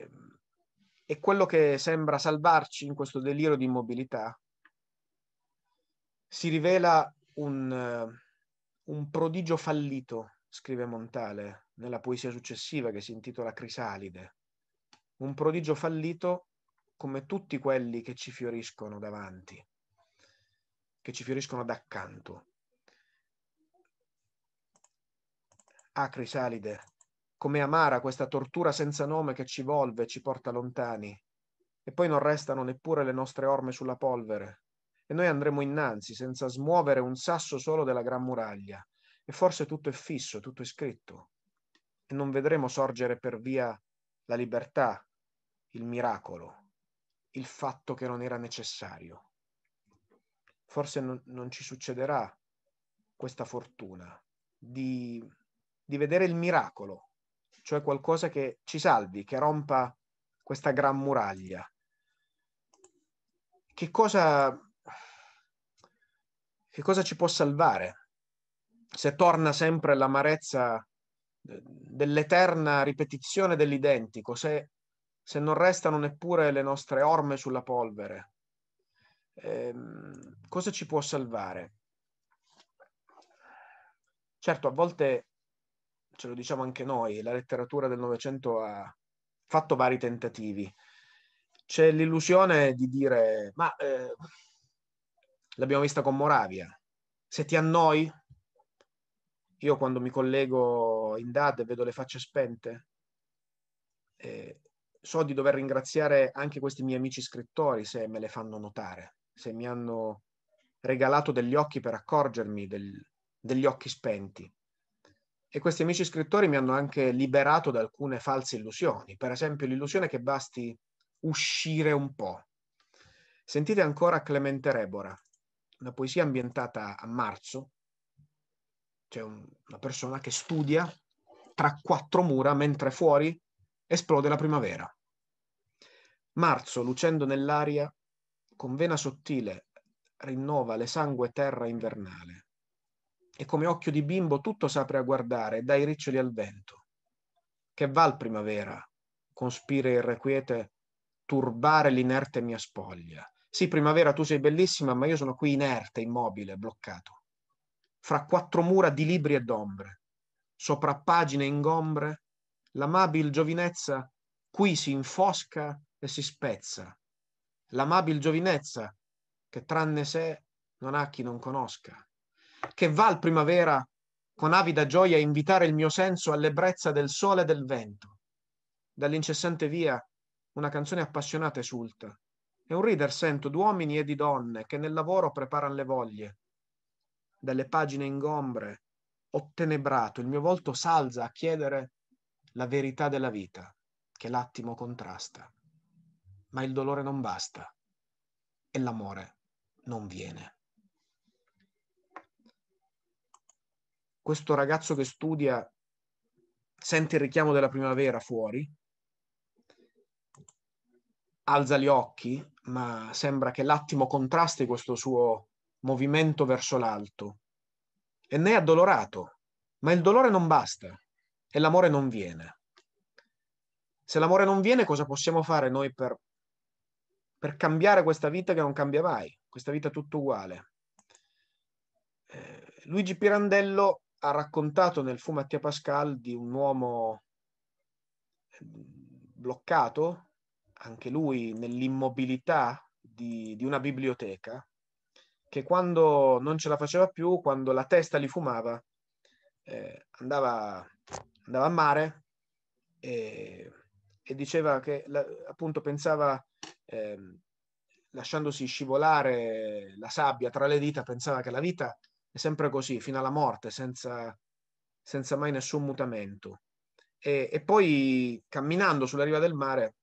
Speaker 2: e quello che sembra salvarci in questo delirio di immobilità si rivela un, eh, un prodigio fallito, scrive Montale nella poesia successiva che si intitola Crisalide. Un prodigio fallito come tutti quelli che ci fioriscono davanti, che ci fioriscono d'accanto. A Crisalide com'è amara questa tortura senza nome che ci volve e ci porta lontani. E poi non restano neppure le nostre orme sulla polvere. E noi andremo innanzi senza smuovere un sasso solo della gran muraglia. E forse tutto è fisso, tutto è scritto. E non vedremo sorgere per via la libertà, il miracolo, il fatto che non era necessario. Forse non, non ci succederà questa fortuna di, di vedere il miracolo cioè qualcosa che ci salvi, che rompa questa gran muraglia. Che cosa, che cosa ci può salvare se torna sempre l'amarezza dell'eterna ripetizione dell'identico, se, se, non restano neppure le nostre orme sulla polvere? Eh, cosa ci può salvare? Certo, a volte ce lo diciamo anche noi, la letteratura del Novecento ha fatto vari tentativi. C'è l'illusione di dire, ma eh, l'abbiamo vista con Moravia, se ti annoi, io quando mi collego in DAD e vedo le facce spente, eh, so di dover ringraziare anche questi miei amici scrittori se me le fanno notare, se mi hanno regalato degli occhi per accorgermi del, degli occhi spenti e questi amici scrittori mi hanno anche liberato da alcune false illusioni, per esempio l'illusione che basti uscire un po'. Sentite ancora Clemente Rebora, una poesia ambientata a marzo, c'è un, una persona che studia tra quattro mura mentre fuori esplode la primavera. Marzo, lucendo nell'aria, con vena sottile, rinnova le sangue terra invernale e come occhio di bimbo tutto s'apre a guardare, dai riccioli al vento. Che val primavera, conspire irrequiete, turbare l'inerte mia spoglia. Sì, primavera, tu sei bellissima, ma io sono qui inerte, immobile, bloccato. Fra quattro mura di libri e d'ombre, sopra pagine ingombre, l'amabil giovinezza qui si infosca e si spezza. L'amabil giovinezza che tranne sé non ha chi non conosca che va al primavera con avida gioia a invitare il mio senso all'ebbrezza del sole e del vento. Dall'incessante via una canzone appassionata esulta e un rider sento d'uomini e di donne che nel lavoro preparano le voglie. Dalle pagine ingombre, ottenebrato, il mio volto s'alza a chiedere la verità della vita che l'attimo contrasta. Ma il dolore non basta e l'amore non viene. questo ragazzo che studia sente il richiamo della primavera fuori, alza gli occhi, ma sembra che l'attimo contrasti questo suo movimento verso l'alto. E ne è addolorato, ma il dolore non basta e l'amore non viene. Se l'amore non viene, cosa possiamo fare noi per, per cambiare questa vita che non cambia mai? Questa vita tutto uguale. Eh, Luigi Pirandello ha raccontato nel Fu Mattia Pascal di un uomo ehm, bloccato, anche lui nell'immobilità di, di, una biblioteca, che quando non ce la faceva più, quando la testa gli fumava, eh, andava, andava, a mare e, e diceva che la, appunto pensava, eh, lasciandosi scivolare la sabbia tra le dita, pensava che la vita è sempre così, fino alla morte, senza, senza mai nessun mutamento. E, e, poi camminando sulla riva del mare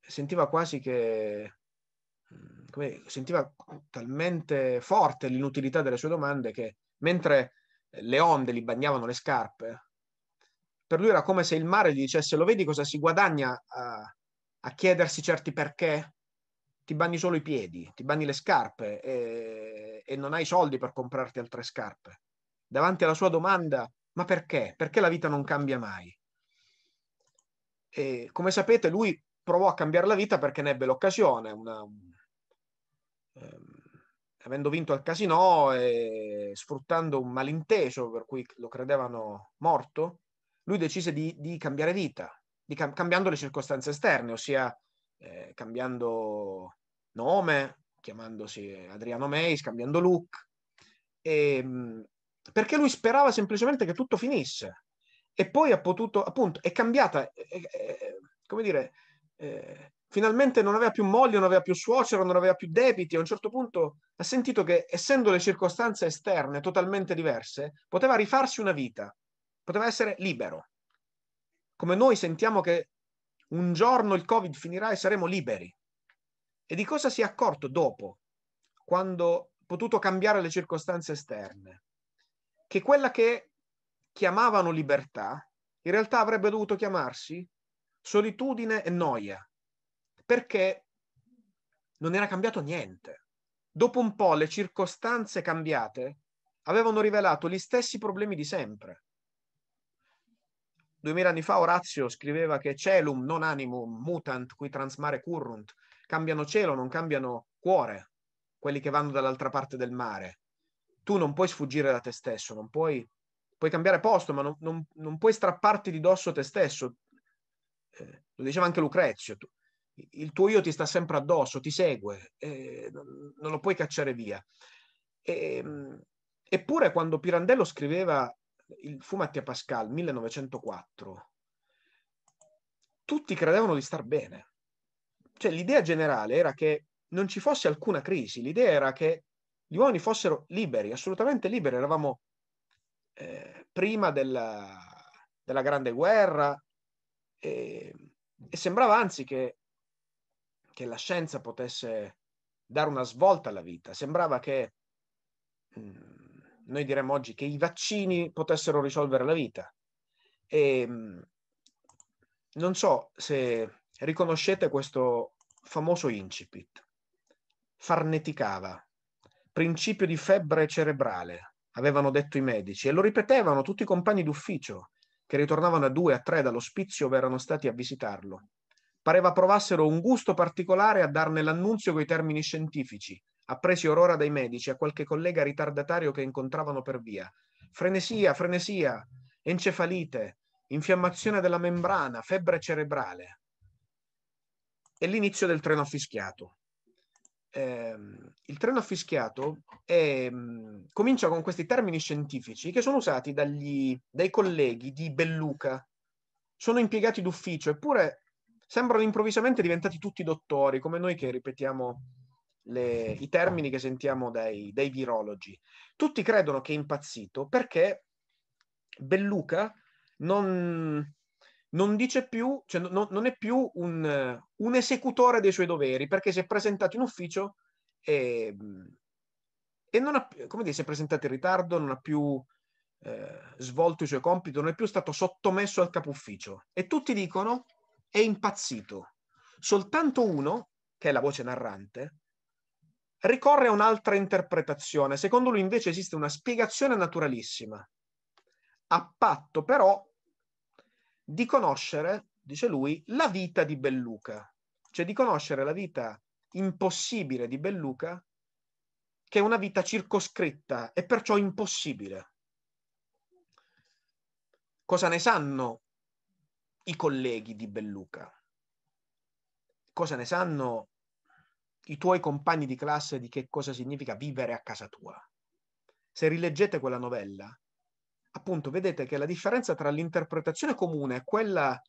Speaker 2: sentiva quasi che mm, come, sentiva talmente forte l'inutilità delle sue domande che mentre le onde gli bagnavano le scarpe, per lui era come se il mare gli dicesse lo vedi cosa si guadagna a, a chiedersi certi perché? Ti bagni solo i piedi, ti bagni le scarpe e e non hai soldi per comprarti altre scarpe. Davanti alla sua domanda, ma perché? Perché la vita non cambia mai? E, come sapete, lui provò a cambiare la vita perché ne ebbe l'occasione, una, um, avendo vinto al casino e sfruttando un malinteso per cui lo credevano morto, lui decise di, di cambiare vita, di cam- cambiando le circostanze esterne, ossia eh, cambiando nome, chiamandosi Adriano Meis, cambiando look, e, ehm, perché lui sperava semplicemente che tutto finisse. E poi ha potuto, appunto, è cambiata, è, eh, è, eh, eh, come dire, eh, finalmente non aveva più moglie, non aveva più suocero, non aveva più debiti. A un certo punto ha sentito che, essendo le circostanze esterne totalmente diverse, poteva rifarsi una vita, poteva essere libero. Come noi sentiamo che un giorno il Covid finirà e saremo liberi. E di cosa si è accorto dopo, quando ha potuto cambiare le circostanze esterne? Che quella che chiamavano libertà, in realtà avrebbe dovuto chiamarsi solitudine e noia, perché non era cambiato niente. Dopo un po' le circostanze cambiate avevano rivelato gli stessi problemi di sempre. Duemila anni fa Orazio scriveva che celum non animum mutant qui transmare currunt, cambiano cielo, non cambiano cuore, quelli che vanno dall'altra parte del mare. Tu non puoi sfuggire da te stesso, non puoi, puoi cambiare posto, ma non, non, non puoi strapparti di dosso te stesso. Eh, lo diceva anche Lucrezio, tu, il tuo io ti sta sempre addosso, ti segue, eh, non lo puoi cacciare via. E, ehm, eppure quando Pirandello scriveva il Fumatti a Pascal, 1904, tutti credevano di star bene cioè l'idea generale era che non ci fosse alcuna crisi, l'idea era che gli uomini fossero liberi, assolutamente liberi. Eravamo eh, prima della, della, Grande Guerra e, e sembrava anzi che, che, la scienza potesse dare una svolta alla vita. Sembrava che, mh, mm, noi diremmo oggi, che i vaccini potessero risolvere la vita. E, mh, mm, non so se riconoscete questo famoso incipit. Farneticava, principio di febbre cerebrale, avevano detto i medici, e lo ripetevano tutti i compagni d'ufficio che ritornavano a due a tre dall'ospizio dove erano stati a visitarlo. Pareva provassero un gusto particolare a darne l'annunzio coi termini scientifici, appresi orora dai medici a qualche collega ritardatario che incontravano per via. Frenesia, frenesia, encefalite, infiammazione della membrana, febbre cerebrale è l'inizio del treno affischiato. Eh, il treno fischiato è, mm, comincia con questi termini scientifici che sono usati dagli, dai colleghi di Belluca. Sono impiegati d'ufficio, eppure sembrano improvvisamente diventati tutti dottori, come noi che ripetiamo le, i termini che sentiamo dai, dai virologi. Tutti credono che è impazzito perché Belluca non, non dice più, cioè non, non è più un, un, esecutore dei suoi doveri, perché si è presentato in ufficio e, e non ha, come dire, si è presentato in ritardo, non ha più eh, svolto i suoi compiti, non è più stato sottomesso al capo ufficio. E tutti dicono è impazzito. Soltanto uno, che è la voce narrante, ricorre a un'altra interpretazione. Secondo lui invece esiste una spiegazione naturalissima, a patto però di conoscere, dice lui, la vita di Belluca, cioè di conoscere la vita impossibile di Belluca, che è una vita circoscritta e perciò impossibile. Cosa ne sanno i colleghi di Belluca? Cosa ne sanno i tuoi compagni di classe di che cosa significa vivere a casa tua? Se rileggete quella novella, appunto vedete che la differenza tra l'interpretazione comune e quella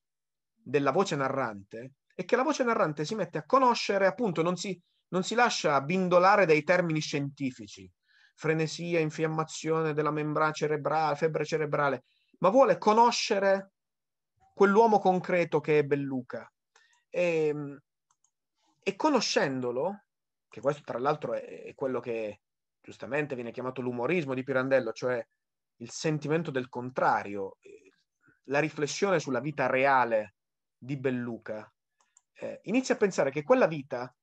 Speaker 2: della voce narrante è che la voce narrante si mette a conoscere, appunto non si, non si lascia bindolare dai termini scientifici, frenesia, infiammazione della membrana cerebrale, febbre cerebrale, ma vuole conoscere quell'uomo concreto che è Belluca. E, ehm, e conoscendolo, che questo tra l'altro è, è quello che giustamente viene chiamato l'umorismo di Pirandello, cioè il sentimento del contrario, eh, la riflessione sulla vita reale di Belluca, eh, inizia a pensare che quella vita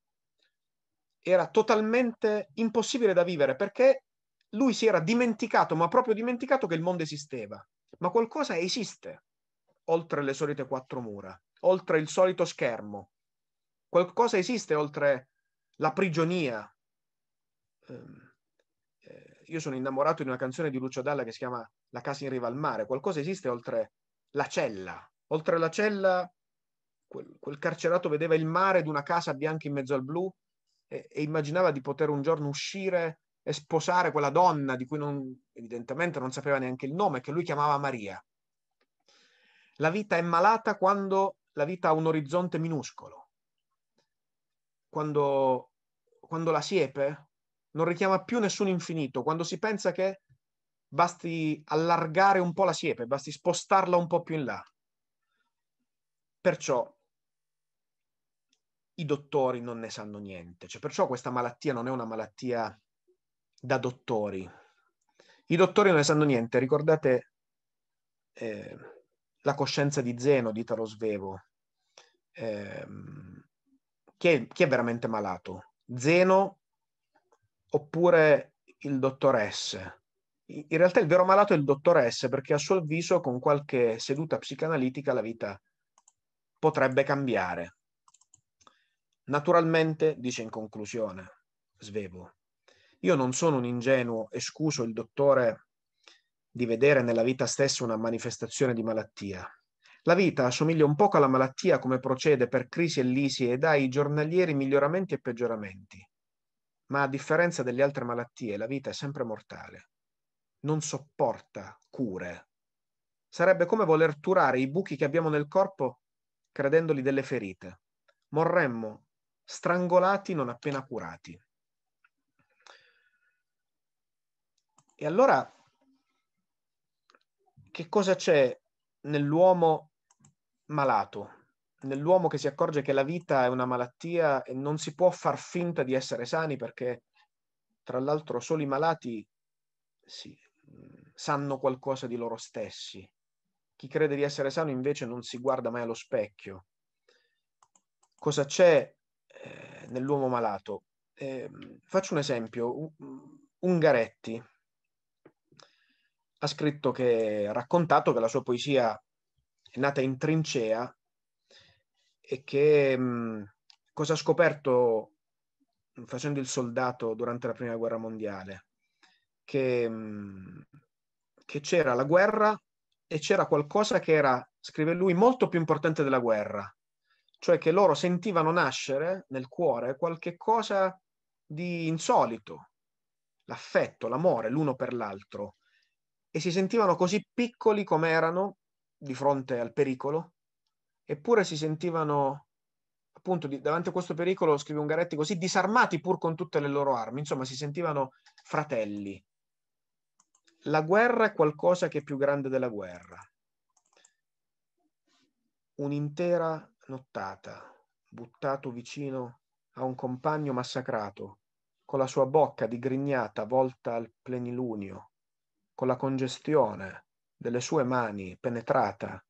Speaker 2: era totalmente impossibile da vivere perché lui si era dimenticato, ma proprio dimenticato che il mondo esisteva. Ma qualcosa esiste oltre le solite quattro mura, oltre il solito schermo. Qualcosa esiste oltre la prigionia. Um, io sono innamorato di una canzone di Lucio Dalla che si chiama La casa in riva al mare. Qualcosa esiste oltre la cella. Oltre la cella, quel, quel carcerato vedeva il mare d'una casa bianca in mezzo al blu e, e, immaginava di poter un giorno uscire e sposare quella donna di cui non, evidentemente non sapeva neanche il nome, che lui chiamava Maria. La vita è malata quando la vita ha un orizzonte minuscolo. Quando, quando la siepe, non richiama più nessun infinito, quando si pensa che basti allargare un po' la siepe, basti spostarla un po' più in là. Perciò i dottori non ne sanno niente, cioè, perciò questa malattia non è una malattia da dottori. I dottori non ne sanno niente, ricordate eh, la coscienza di Zeno, di Italo Svevo, eh, chi, è, chi è veramente malato? Zeno oppure il dottor S. In realtà il vero malato è il dottor S perché a suo avviso con qualche seduta psicanalitica la vita potrebbe cambiare. Naturalmente, dice in conclusione Svevo, io non sono un ingenuo e scuso il dottore di vedere nella vita stessa una manifestazione di malattia. La vita assomiglia un poco alla malattia come procede per crisi e lisi e dà i giornalieri miglioramenti e peggioramenti ma a differenza delle altre malattie la vita è sempre mortale. Non sopporta cure. Sarebbe come voler turare i buchi che abbiamo nel corpo credendoli delle ferite. Morremmo strangolati non appena curati. E allora, che cosa c'è nell'uomo malato? nell'uomo che si accorge che la vita è una malattia e non si può far finta di essere sani perché tra l'altro solo i malati sì, mm, sanno qualcosa di loro stessi. Chi crede di essere sano invece non si guarda mai allo specchio. Cosa c'è eh, nell'uomo malato? Eh, faccio un esempio. Mm, Ungaretti ha scritto che, ha raccontato che la sua poesia è nata in trincea e che mh, cosa ha scoperto facendo il soldato durante la prima guerra mondiale? Che, mh, che c'era la guerra e c'era qualcosa che era, scrive lui, molto più importante della guerra, cioè che loro sentivano nascere nel cuore qualche cosa di insolito, l'affetto, l'amore l'uno per l'altro, e si sentivano così piccoli come erano di fronte al pericolo, eppure si sentivano appunto di, davanti a questo pericolo, scrive Ungaretti così, disarmati pur con tutte le loro armi, insomma si sentivano fratelli. La guerra è qualcosa che è più grande della guerra. Un'intera nottata, buttato vicino a un compagno massacrato, con la sua bocca digrignata volta al plenilunio, con la congestione delle sue mani penetrata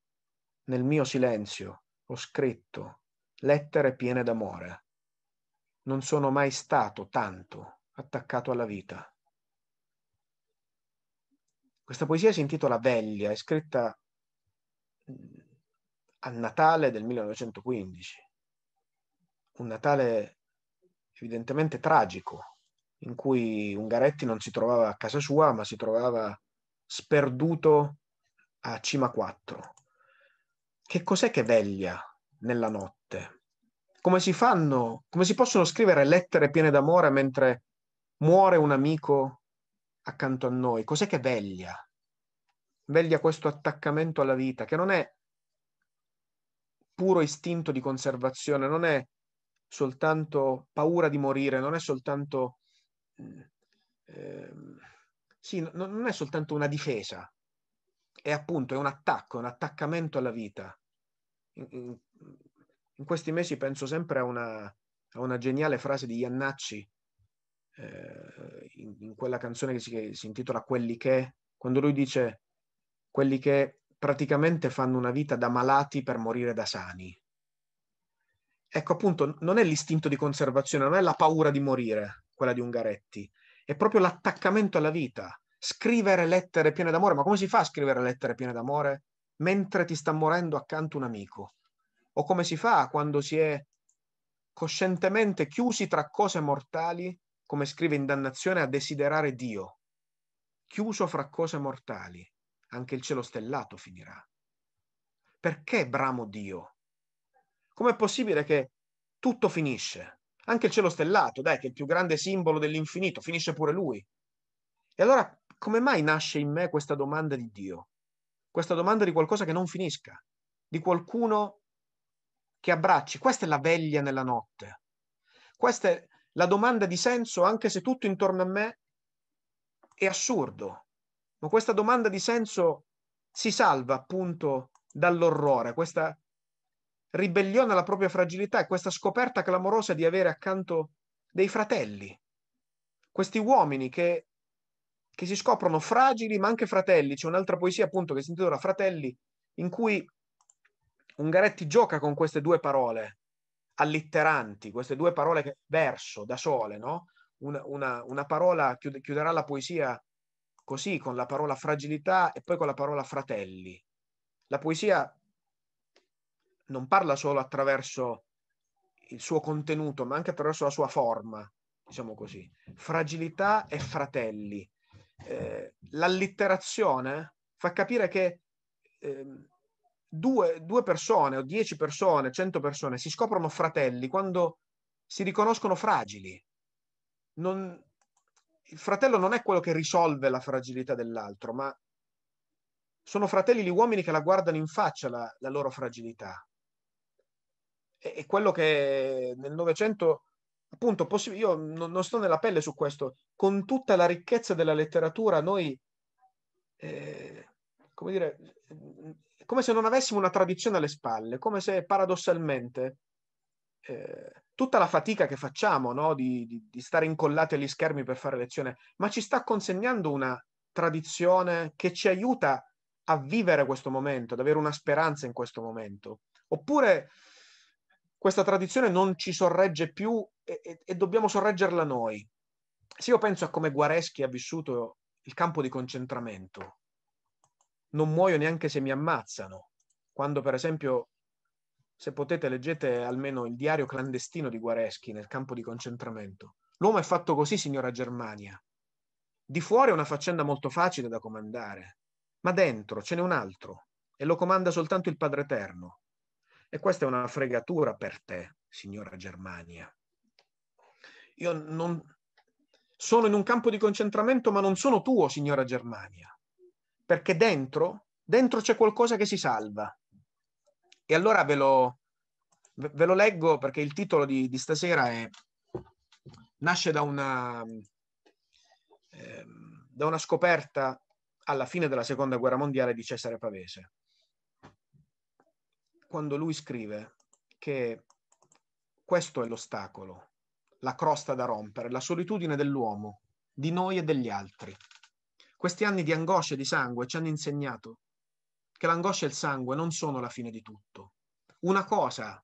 Speaker 2: nel mio silenzio ho scritto lettere piene d'amore. Non sono mai stato tanto attaccato alla vita. Questa poesia si intitola Veglia, è scritta mm, a Natale del 1915, un Natale evidentemente tragico, in cui Ungaretti non si trovava a casa sua, ma si trovava sperduto a Cima 4 che cos'è che veglia nella notte? Come si fanno, come si possono scrivere lettere piene d'amore mentre muore un amico accanto a noi? Cos'è che veglia? Veglia questo attaccamento alla vita, che non è puro istinto di conservazione, non è soltanto paura di morire, non è soltanto... Eh, sì, non è soltanto una difesa, è appunto è un attacco, è un attaccamento alla vita, in, in questi mesi penso sempre a una, a una geniale frase di Iannacci eh, in, in, quella canzone che si, che si intitola Quelli che, quando lui dice quelli che praticamente fanno una vita da malati per morire da sani. Ecco appunto, non è l'istinto di conservazione, non è la paura di morire, quella di Ungaretti, è proprio l'attaccamento alla vita, scrivere lettere piene d'amore. Ma come si fa a scrivere lettere piene d'amore mentre ti sta morendo accanto un amico? O come si fa quando si è coscientemente chiusi tra cose mortali, come scrive in Dannazione, a desiderare Dio? Chiuso fra cose mortali, anche il cielo stellato finirà. Perché bramo Dio? Com'è possibile che tutto finisce? Anche il cielo stellato, dai, che è il più grande simbolo dell'infinito, finisce pure lui. E allora come mai nasce in me questa domanda di Dio? questa domanda di qualcosa che non finisca, di qualcuno che abbracci. Questa è la veglia nella notte. Questa è la domanda di senso, anche se tutto intorno a me è assurdo. Ma questa domanda di senso si salva appunto dall'orrore, questa ribellione alla propria fragilità e questa scoperta clamorosa di avere accanto dei fratelli, questi uomini che che si scoprono fragili ma anche fratelli. C'è un'altra poesia appunto che si intitola Fratelli, in cui Ungaretti gioca con queste due parole allitteranti, queste due parole che verso da sole, no? Una, una, una parola chiude, chiuderà la poesia così, con la parola fragilità e poi con la parola fratelli. La poesia non parla solo attraverso il suo contenuto, ma anche attraverso la sua forma, diciamo così. Fragilità e fratelli. Eh, l'allitterazione fa capire che eh, due, due, persone o dieci persone, cento persone si scoprono fratelli quando si riconoscono fragili. Non, il fratello non è quello che risolve la fragilità dell'altro, ma sono fratelli gli uomini che la guardano in faccia la, la loro fragilità. E, e quello che nel Novecento appunto, possi- io non, non, sto nella pelle su questo, con tutta la ricchezza della letteratura noi, eh, come dire, mm, come se non avessimo una tradizione alle spalle, come se paradossalmente eh, tutta la fatica che facciamo no? di, di, di stare incollati agli schermi per fare lezione, ma ci sta consegnando una tradizione che ci aiuta a vivere questo momento, ad avere una speranza in questo momento. Oppure questa tradizione non ci sorregge più e, e dobbiamo sorreggerla noi. Se io penso a come Guareschi ha vissuto il campo di concentramento, non muoio neanche se mi ammazzano. Quando, per esempio, se potete, leggete almeno il diario clandestino di Guareschi nel campo di concentramento. L'uomo è fatto così, signora Germania. Di fuori è una faccenda molto facile da comandare, ma dentro ce n'è un altro e lo comanda soltanto il Padre Eterno. E questa è una fregatura per te, signora Germania io non sono in un campo di concentramento, ma non sono tuo, signora Germania, perché dentro, dentro c'è qualcosa che si salva. E allora ve lo, ve lo leggo perché il titolo di, di stasera è, nasce da una, eh, da una scoperta alla fine della seconda guerra mondiale di Cesare Pavese, quando lui scrive che questo è l'ostacolo la crosta da rompere, la solitudine dell'uomo, di noi e degli altri. Questi anni di angoscia e di sangue ci hanno insegnato che l'angoscia e il sangue non sono la fine di tutto. Una cosa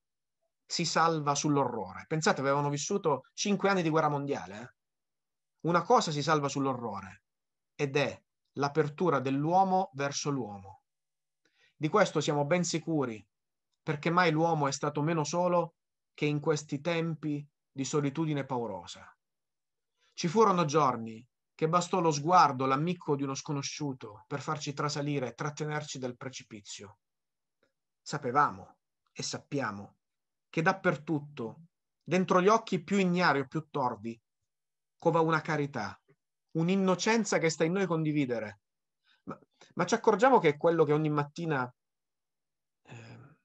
Speaker 2: si salva sull'orrore. Pensate, avevano vissuto cinque anni di guerra mondiale. Eh? Una cosa si salva sull'orrore ed è l'apertura dell'uomo verso l'uomo. Di questo siamo ben sicuri, perché mai l'uomo è stato meno solo che in questi tempi di solitudine paurosa. Ci furono giorni che bastò lo sguardo, l'amico di uno sconosciuto per farci trasalire e trattenerci dal precipizio. Sapevamo e sappiamo che dappertutto, dentro gli occhi più ignari o più torvi, cova una carità, un'innocenza che sta in noi condividere. Ma, ma ci accorgiamo che è quello che ogni mattina eh,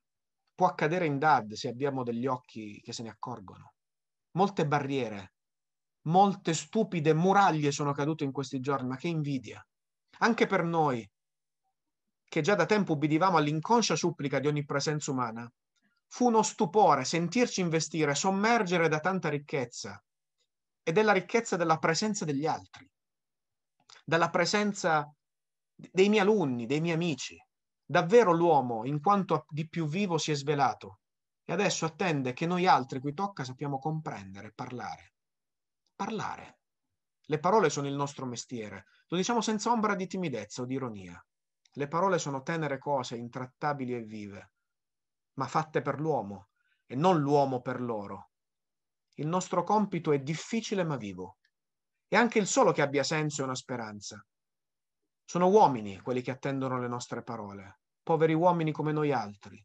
Speaker 2: può accadere in DAD se abbiamo degli occhi che se ne accorgono molte barriere, molte stupide muraglie sono cadute in questi giorni, ma che invidia. Anche per noi, che già da tempo ubbidivamo all'inconscia supplica di ogni presenza umana, fu uno stupore sentirci investire, sommergere da tanta ricchezza e della ricchezza della presenza degli altri, dalla presenza dei miei alunni, dei miei amici. Davvero l'uomo, in quanto di più vivo, si è svelato e adesso attende che noi altri cui tocca sappiamo comprendere, parlare. Parlare. Le parole sono il nostro mestiere, lo diciamo senza ombra di timidezza o di ironia. Le parole sono tenere cose, intrattabili e vive, ma fatte per l'uomo e non l'uomo per loro. Il nostro compito è difficile ma vivo. E anche il solo che abbia senso e una speranza. Sono uomini quelli che attendono le nostre parole, poveri uomini come noi altri,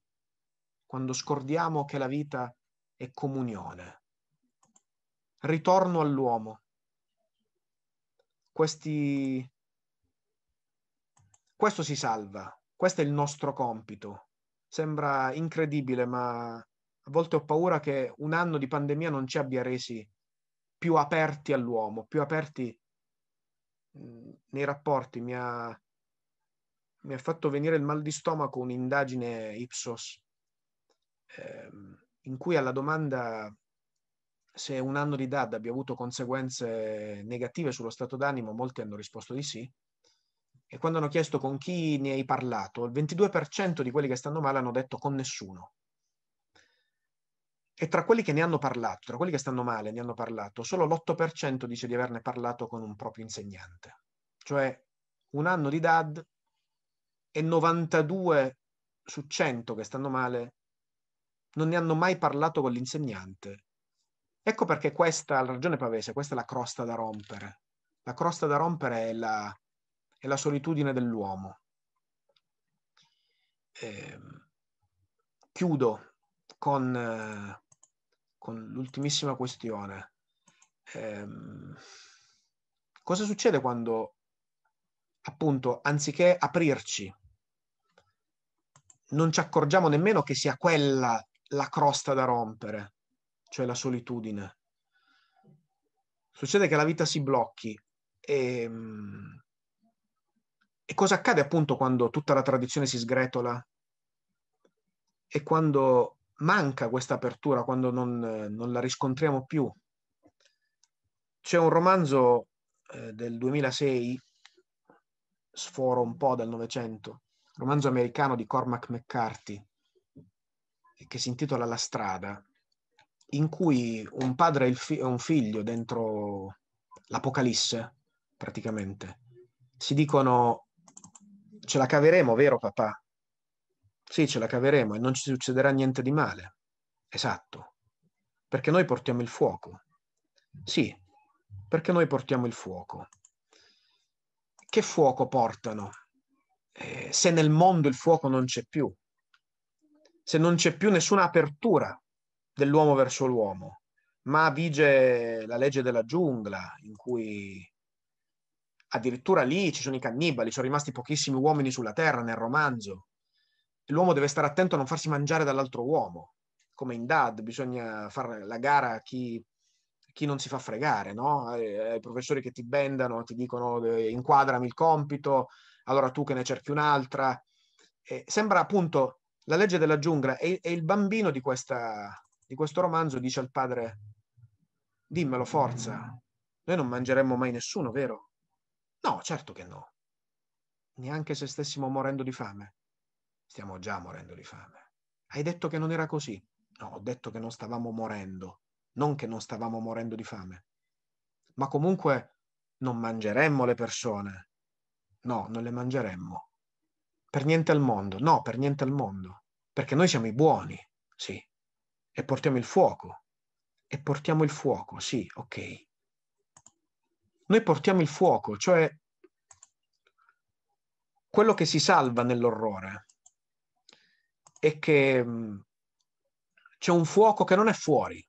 Speaker 2: quando scordiamo che la vita è comunione. Ritorno all'uomo. Questi... Questo si salva, questo è il nostro compito. Sembra incredibile, ma a volte ho paura che un anno di pandemia non ci abbia resi più aperti all'uomo, più aperti mm, nei rapporti. Mi ha, mi ha fatto venire il mal di stomaco un'indagine Ipsos ehm, in cui alla domanda se un anno di DAD abbia avuto conseguenze negative sullo stato d'animo, molti hanno risposto di sì. E quando hanno chiesto con chi ne hai parlato, il 22% di quelli che stanno male hanno detto con nessuno. E tra quelli che ne hanno parlato, tra quelli che stanno male ne hanno parlato, solo l'8% dice di averne parlato con un proprio insegnante. Cioè un anno di DAD e 92 su 100 che stanno male non ne hanno mai parlato con l'insegnante. Ecco perché questa, la ragione pavese, questa è la crosta da rompere. La crosta da rompere è la, è la solitudine dell'uomo. Eh, chiudo con, eh, con, l'ultimissima questione. Eh, cosa succede quando, appunto, anziché aprirci, non ci accorgiamo nemmeno che sia quella la crosta da rompere, cioè la solitudine. Succede che la vita si blocchi e, mm, e cosa accade appunto quando tutta la tradizione si sgretola e quando manca questa apertura, quando non, non la riscontriamo più? C'è un romanzo eh, del 2006, sforo un po' dal Novecento, romanzo americano di Cormac McCarthy, che si intitola La strada, in cui un padre e fi- un figlio dentro l'Apocalisse, praticamente, si dicono ce la caveremo, vero papà? Sì, ce la caveremo e non ci succederà niente di male. Esatto, perché noi portiamo il fuoco. Sì, perché noi portiamo il fuoco. Che fuoco portano? Eh, se nel mondo il fuoco non c'è più, se non c'è più nessuna apertura dell'uomo verso l'uomo, ma vige la legge della giungla, in cui addirittura lì ci sono i cannibali, sono rimasti pochissimi uomini sulla terra nel romanzo. L'uomo deve stare attento a non farsi mangiare dall'altro uomo, come in Dad, bisogna fare la gara a chi, chi non si fa fregare, no? Eh, ai professori che ti bendano, ti dicono eh, inquadrami il compito, allora tu che ne cerchi un'altra. E sembra appunto la legge della giungla è, e il bambino di, questa, di questo romanzo dice al padre, dimmelo forza, noi non mangeremmo mai nessuno, vero? No, certo che no. Neanche se stessimo morendo di fame. Stiamo già morendo di fame. Hai detto che non era così. No, ho detto che non stavamo morendo, non che non stavamo morendo di fame. Ma comunque non mangeremmo le persone. No, non le mangeremmo. Per niente al mondo. No, per niente al mondo. Perché noi siamo i buoni, sì. E portiamo il fuoco. E portiamo il fuoco, sì, ok. Noi portiamo il fuoco, cioè quello che si salva nell'orrore è che c'è un fuoco che non è fuori,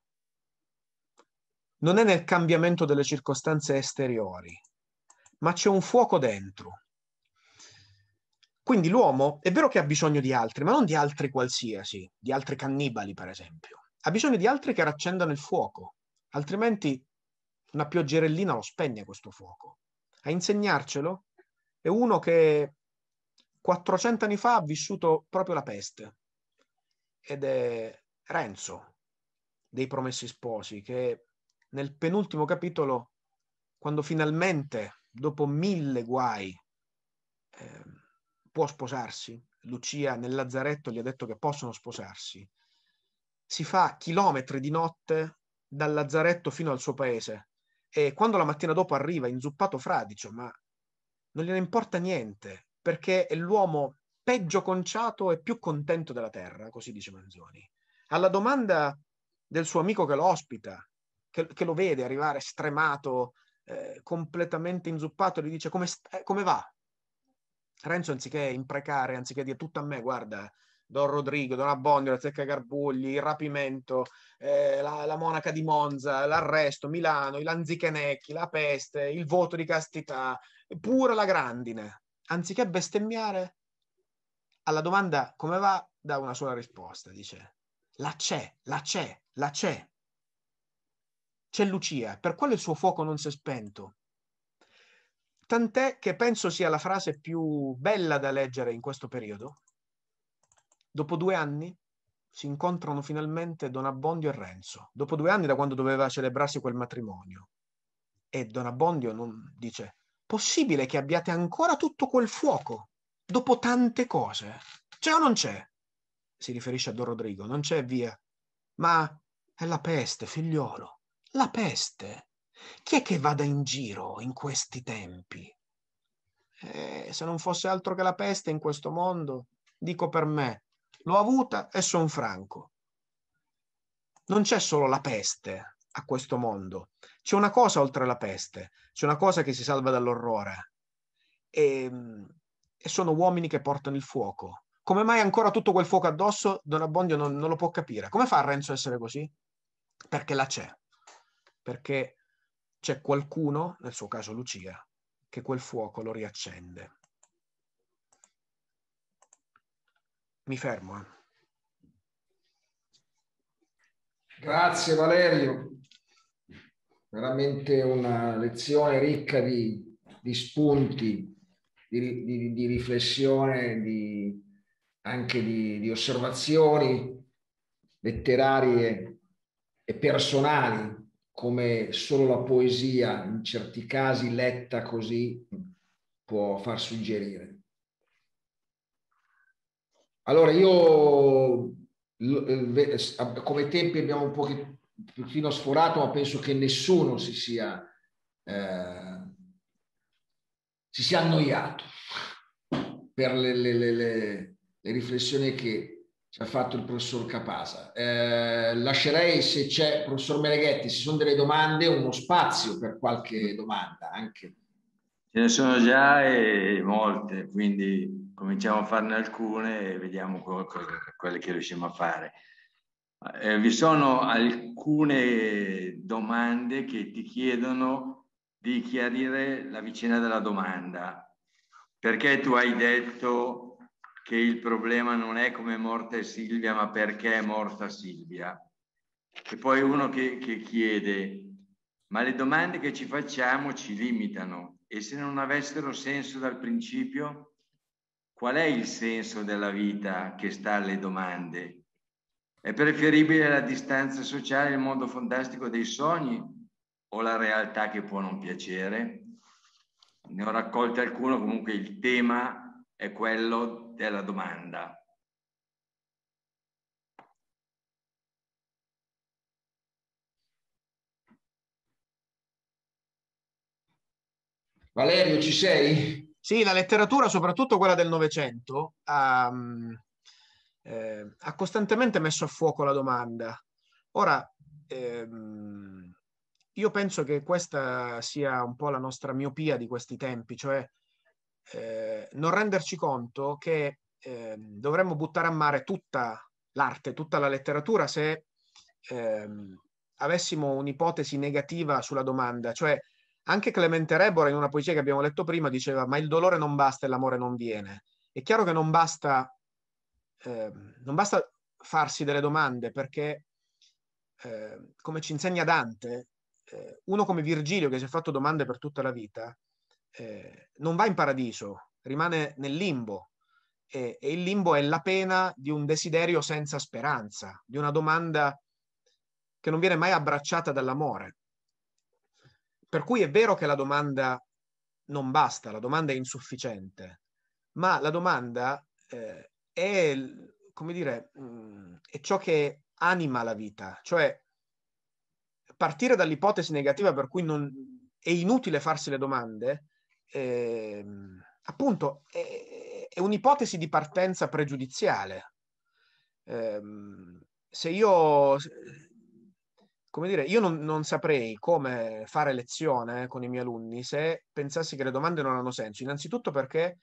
Speaker 2: non è nel cambiamento delle circostanze esteriori, ma c'è un fuoco dentro quindi l'uomo è vero che ha bisogno di altri, ma non di altri qualsiasi, di altri cannibali per esempio. Ha bisogno di altri che raccendano il fuoco, altrimenti una pioggerellina lo spegne questo fuoco. A insegnarcelo è uno che 400 anni fa ha vissuto proprio la peste ed è Renzo dei Promessi Sposi che nel penultimo capitolo, quando finalmente, dopo mille guai, eh, può sposarsi. Lucia nel lazzaretto gli ha detto che possono sposarsi. Si fa chilometri di notte dal lazzaretto fino al suo paese e quando la mattina dopo arriva inzuppato fradicio, ma non gliene importa niente perché è l'uomo peggio conciato e più contento della terra, così dice Manzoni. Alla domanda del suo amico che lo ospita, che, che lo vede arrivare stremato, eh, completamente inzuppato, gli dice come, st- eh, come va? Renzo anziché imprecare, anziché dire tutto a me, guarda, Don Rodrigo, Don Abbondio, la zecca Garbugli, il rapimento, eh, la, la, monaca di Monza, l'arresto, Milano, i lanzichenecchi, la peste, il voto di castità, pure la grandine. Anziché bestemmiare, alla domanda come va, dà una sola risposta, dice la c'è, la c'è, la c'è. C'è Lucia, per quale il suo fuoco non si è spento, tant'è che penso sia la frase più bella da leggere in questo periodo. Dopo due anni si incontrano finalmente Don Abbondio e Renzo, dopo due anni da quando doveva celebrarsi quel matrimonio. E Don Abbondio non dice, possibile che abbiate ancora tutto quel fuoco, dopo tante cose? C'è cioè, o non c'è? Si riferisce a Don Rodrigo, non c'è via. Ma è la peste, figliolo, la peste. Chi è che vada in giro in questi tempi? Eh, se non fosse altro che la peste in questo mondo, dico per me, l'ho avuta e son franco. Non c'è solo la peste a questo mondo, c'è una cosa oltre la peste, c'è una cosa che si salva dall'orrore e, ehm, e sono uomini che portano il fuoco. Come mai ancora tutto quel fuoco addosso Don Abbondio non, non lo può capire? Come fa Renzo a essere così? Perché la c'è, perché c'è qualcuno, nel suo caso Lucia, che quel fuoco lo riaccende. Mi fermo. Eh.
Speaker 1: Grazie Valerio, veramente una lezione ricca di, di spunti, di, di, di riflessione, anche di, osservazioni letterarie e personali come solo la poesia, in certi casi letta così, può far suggerire. Allora, io eh, come tempi abbiamo un pochino sforato, ma penso che nessuno si sia, eh, si sia annoiato per le, le, le, le riflessioni che ha fatto il professor Capasa. Eh, lascerei se c'è, professor Mereghetti, se sono delle domande, uno spazio per qualche domanda anche.
Speaker 3: Ce ne sono già e molte, quindi cominciamo a farne alcune e vediamo quelle che riusciamo a fare. Eh, vi sono alcune domande che ti chiedono di chiarire la vicenda della domanda. Perché tu hai detto che il problema non è come è morta Silvia, ma perché è morta Silvia. E poi uno che, che chiede, ma le domande che ci facciamo ci limitano e se non avessero senso dal principio, qual è il senso della vita che sta alle domande? È preferibile la distanza sociale, il mondo fantastico dei sogni o la realtà che può non piacere? Ne ho raccolte alcune, comunque il tema è quello alla domanda.
Speaker 2: Valerio, ci sei? Sì, la letteratura, soprattutto quella del Novecento, ha, mm, eh, ha, costantemente messo a fuoco la domanda. Ora, ehm, io penso che questa sia un po' la nostra miopia di questi tempi, cioè eh, non renderci conto che eh, dovremmo buttare a mare tutta l'arte, tutta la letteratura se ehm, avessimo un'ipotesi negativa sulla domanda, cioè anche Clemente Rebora in una poesia che abbiamo letto prima diceva ma il dolore non basta e l'amore non viene. È chiaro che non basta, eh, non basta farsi delle domande perché eh, come ci insegna Dante, eh, uno come Virgilio che si è fatto domande per tutta la vita eh, non va in paradiso, rimane nel limbo. E, e il limbo è la pena di un desiderio senza speranza, di una domanda che non viene mai abbracciata dall'amore. Per cui è vero che la domanda non basta, la domanda è insufficiente, ma la domanda eh, è, come dire, mm, è ciò che anima la vita, cioè partire dall'ipotesi negativa per cui non, è inutile farsi le domande eh, appunto è, è, un'ipotesi di partenza pregiudiziale. Eh, se io, come dire, io non, non, saprei come fare lezione eh, con i miei alunni se pensassi che le domande non hanno senso, innanzitutto perché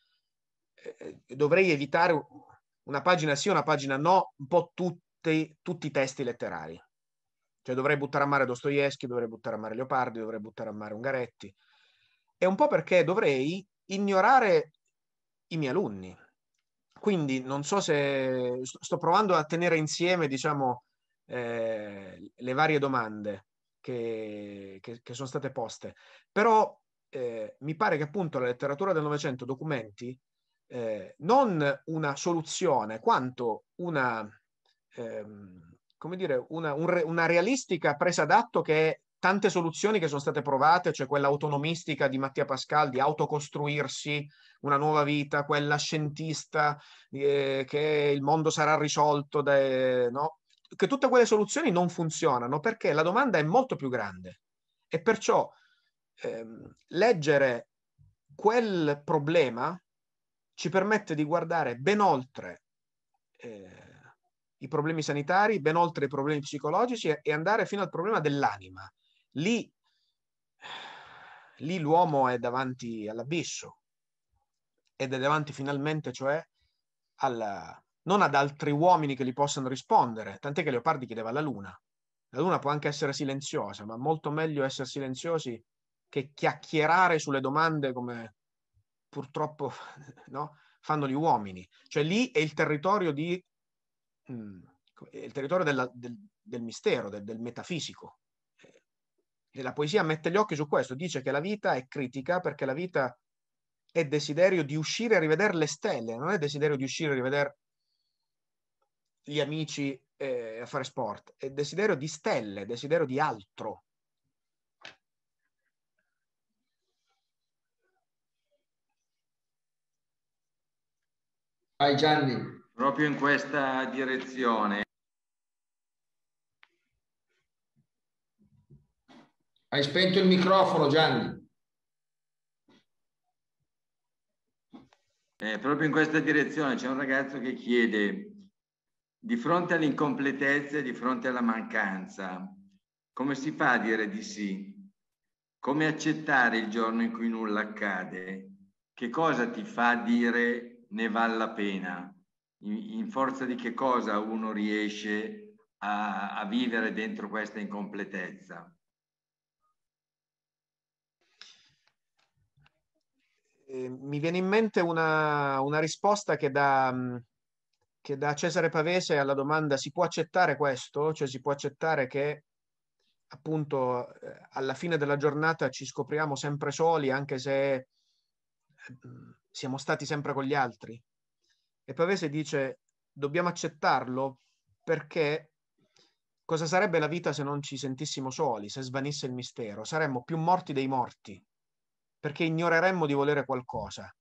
Speaker 2: eh, eh dovrei evitare una pagina sì, una pagina no, un po' tutti, tutti i testi letterari. Cioè dovrei buttare a mare Dostoevsky, dovrei buttare a mare Leopardi, dovrei buttare a mare Ungaretti, è un po' perché dovrei ignorare i miei alunni. Quindi non so se sto provando a tenere insieme, diciamo, eh, le varie domande che, che, che, sono state poste, però eh, mi pare che appunto la letteratura del Novecento documenti eh, non una soluzione, quanto una, ehm, come dire, una, un una realistica presa d'atto che tante soluzioni che sono state provate, cioè quella autonomistica di Mattia Pascal di autocostruirsi una nuova vita, quella scientista eh, che il mondo sarà risolto, da, no? che tutte quelle soluzioni non funzionano perché la domanda è molto più grande e perciò ehm, leggere quel problema ci permette di guardare ben oltre eh, i problemi sanitari, ben oltre i problemi psicologici e andare fino al problema dell'anima, lì, lì l'uomo è davanti all'abisso ed è davanti finalmente, cioè, alla, non ad altri uomini che gli possano rispondere, tant'è che Leopardi chiedeva alla luna. La luna può anche essere silenziosa, ma molto meglio essere silenziosi che chiacchierare sulle domande come purtroppo no, fanno gli uomini. Cioè lì è il territorio, di, mh, mm, è il territorio della, del, del, mistero, del, del metafisico la poesia mette gli occhi su questo, dice che la vita è critica perché la vita è desiderio di uscire a rivedere le stelle, non è desiderio di uscire a rivedere gli amici eh, a fare sport, è desiderio di stelle, desiderio di altro.
Speaker 3: Vai Gianni. Proprio in questa direzione
Speaker 1: Hai spento il microfono, Gianni. Eh, proprio in questa
Speaker 3: direzione c'è un ragazzo che chiede, di fronte all'incompletezza e di fronte alla mancanza, come si fa a dire di sì? Come accettare il giorno in cui nulla accade? Che cosa ti fa dire ne vale la pena? In, in forza di che cosa uno riesce a, a vivere dentro questa incompletezza?
Speaker 2: Ehm, mi viene in mente una, una risposta che da, mm, che da Cesare Pavese alla domanda si può accettare questo, cioè si può accettare che appunto eh, alla fine della giornata ci scopriamo sempre soli anche se mm, siamo stati sempre con gli altri. E Pavese dice dobbiamo accettarlo perché cosa sarebbe la vita se non ci sentissimo soli, se svanisse il mistero? Saremmo più morti dei morti perché ignoreremmo di volere qualcosa.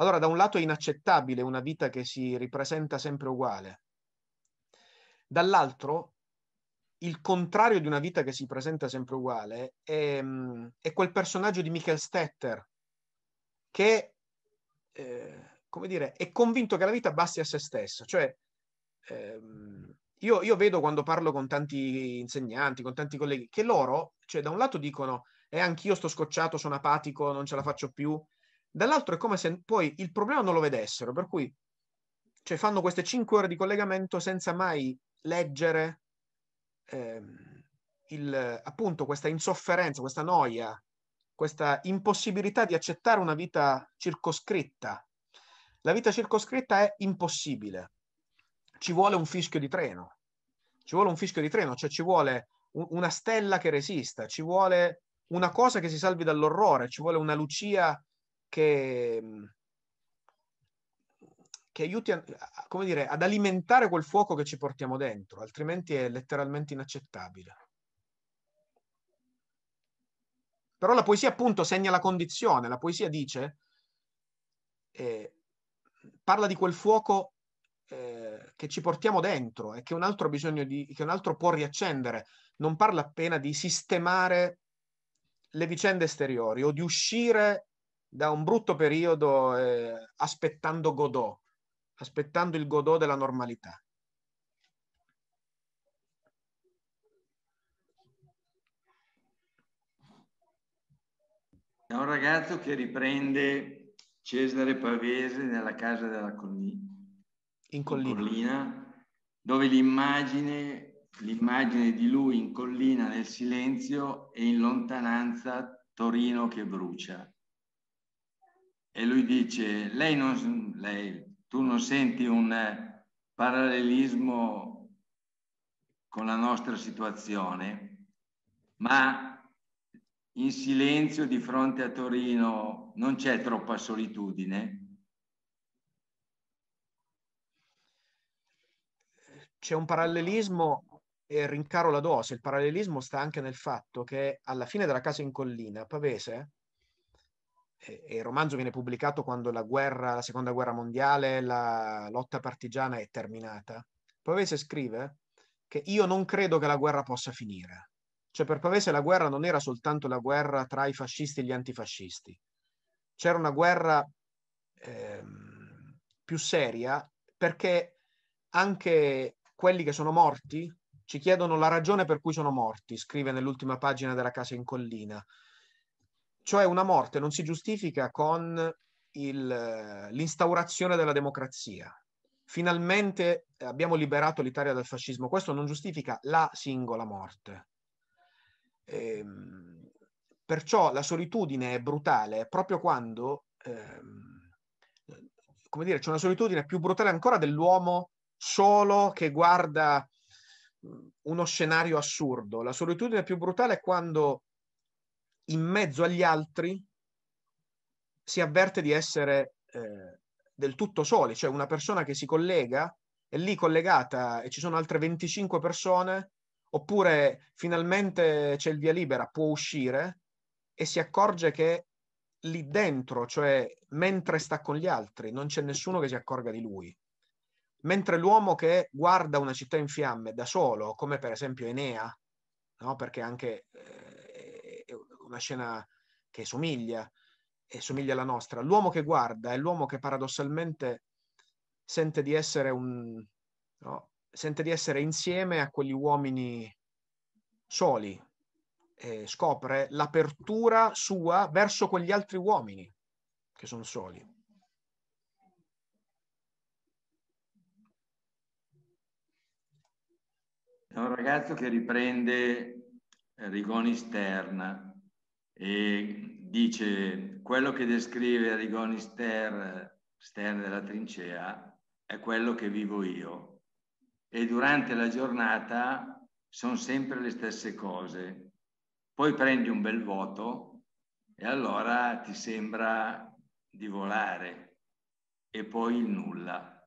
Speaker 2: Allora, da un lato è inaccettabile una vita che si ripresenta sempre uguale, dall'altro il contrario di una vita che si presenta sempre uguale è, mm, è quel personaggio di Michael Stetter che, eh, come dire, è convinto che la vita basti a se stessa. Cioè, ehm, io, io vedo quando parlo con tanti insegnanti, con tanti colleghi, che loro, cioè da un lato dicono e anch'io sto scocciato, sono apatico, non ce la faccio più. Dall'altro è come se poi il problema non lo vedessero, per cui cioè, fanno queste 5 ore di collegamento senza mai leggere eh, il, appunto questa insofferenza, questa noia, questa impossibilità di accettare una vita circoscritta. La vita circoscritta è impossibile. Ci vuole un fischio di treno, ci vuole un fischio di treno, cioè ci vuole un, una stella che resista, ci vuole una cosa che si salvi dall'orrore, ci vuole una Lucia che, mm, che aiuti a, come dire, ad alimentare quel fuoco che ci portiamo dentro, altrimenti è letteralmente inaccettabile. Però la poesia appunto segna la condizione, la poesia dice, eh, parla di quel fuoco eh, che ci portiamo dentro e che un altro, bisogno di, che un altro può riaccendere, non parla appena di sistemare le vicende esteriori o di uscire da un brutto periodo eh, aspettando Godot, aspettando il Godot della normalità.
Speaker 3: È un ragazzo che riprende Cesare Pavese nella casa della Colli-
Speaker 2: in collina. In collina,
Speaker 3: dove l'immagine l'immagine di lui in collina nel silenzio e in lontananza Torino che brucia. E lui dice, lei non, lei, tu non senti un eh, parallelismo con la nostra situazione, ma in silenzio di fronte a Torino non c'è troppa solitudine?
Speaker 2: C'è un parallelismo eh, rincaro la dose, il parallelismo sta anche nel fatto che alla fine della casa in collina, Pavese, e, e il romanzo viene pubblicato quando la guerra, la seconda guerra mondiale, la lotta partigiana è terminata, Pavese scrive che io non credo che la guerra possa finire. Cioè per Pavese la guerra non era soltanto la guerra tra i fascisti e gli antifascisti, c'era una guerra eh, più seria perché anche quelli che sono morti ci chiedono la ragione per cui sono morti, scrive nell'ultima pagina della casa in collina. Cioè una morte non si giustifica con il, eh, l'instaurazione della democrazia. Finalmente eh, abbiamo liberato l'Italia dal fascismo. Questo non giustifica la singola morte. Ehm, perciò la solitudine è brutale proprio quando, ehm, come dire, c'è una solitudine più brutale ancora dell'uomo solo che guarda uno scenario assurdo. La solitudine più brutale è quando in mezzo agli altri si avverte di essere eh, del tutto soli, cioè una persona che si collega è lì collegata e ci sono altre 25 persone, oppure finalmente c'è il via libera, può uscire e si accorge che lì dentro, cioè mentre sta con gli altri, non c'è nessuno che si accorga di lui mentre l'uomo che guarda una città in fiamme da solo, come per esempio Enea, no? perché anche eh, è una scena che somiglia, e somiglia alla nostra, l'uomo che guarda è l'uomo che paradossalmente sente di essere, un, no? sente di essere insieme a quegli uomini soli, eh, scopre l'apertura sua verso quegli altri uomini che sono soli. È un
Speaker 3: ragazzo che riprende eh, Rigoni Stern e dice quello che descrive Rigoni Stern, Stern della trincea, è quello che vivo io. E durante la giornata sono sempre le stesse cose. Poi prendi un bel voto e allora ti sembra di volare e poi il nulla.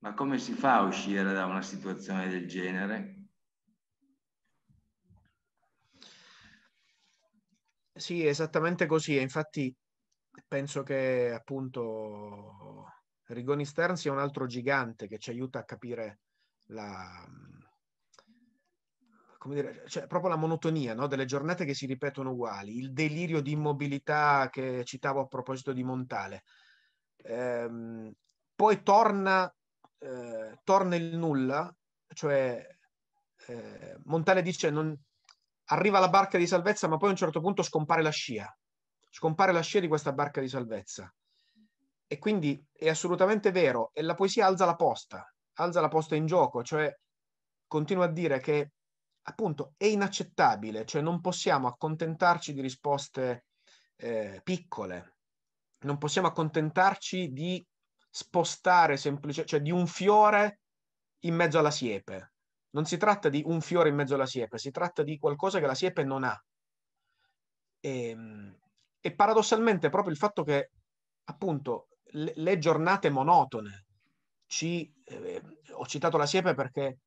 Speaker 3: Ma come si fa a uscire da una situazione del genere?
Speaker 2: Sì, esattamente così. Infatti penso che appunto Rigoni Stern sia un altro gigante che ci aiuta a capire la, come dire, cioè proprio la monotonia no? delle giornate che si ripetono uguali, il delirio di immobilità che citavo a proposito di Montale. Ehm, poi torna eh, torna il nulla, cioè eh, Montale dice non, arriva la barca di salvezza ma poi a un certo punto scompare la scia, scompare la scia di questa barca di salvezza. E quindi è assolutamente vero, e la poesia alza la posta, alza la posta in gioco, cioè continua a dire che appunto è inaccettabile, cioè non possiamo accontentarci di risposte eh, piccole, non possiamo accontentarci di spostare semplicemente, cioè di un fiore in mezzo alla siepe. Non si tratta di un fiore in mezzo alla siepe, si tratta di qualcosa che la siepe non ha. E, ehm, e paradossalmente proprio il fatto che appunto le, le giornate monotone ci, eh, ho citato la siepe perché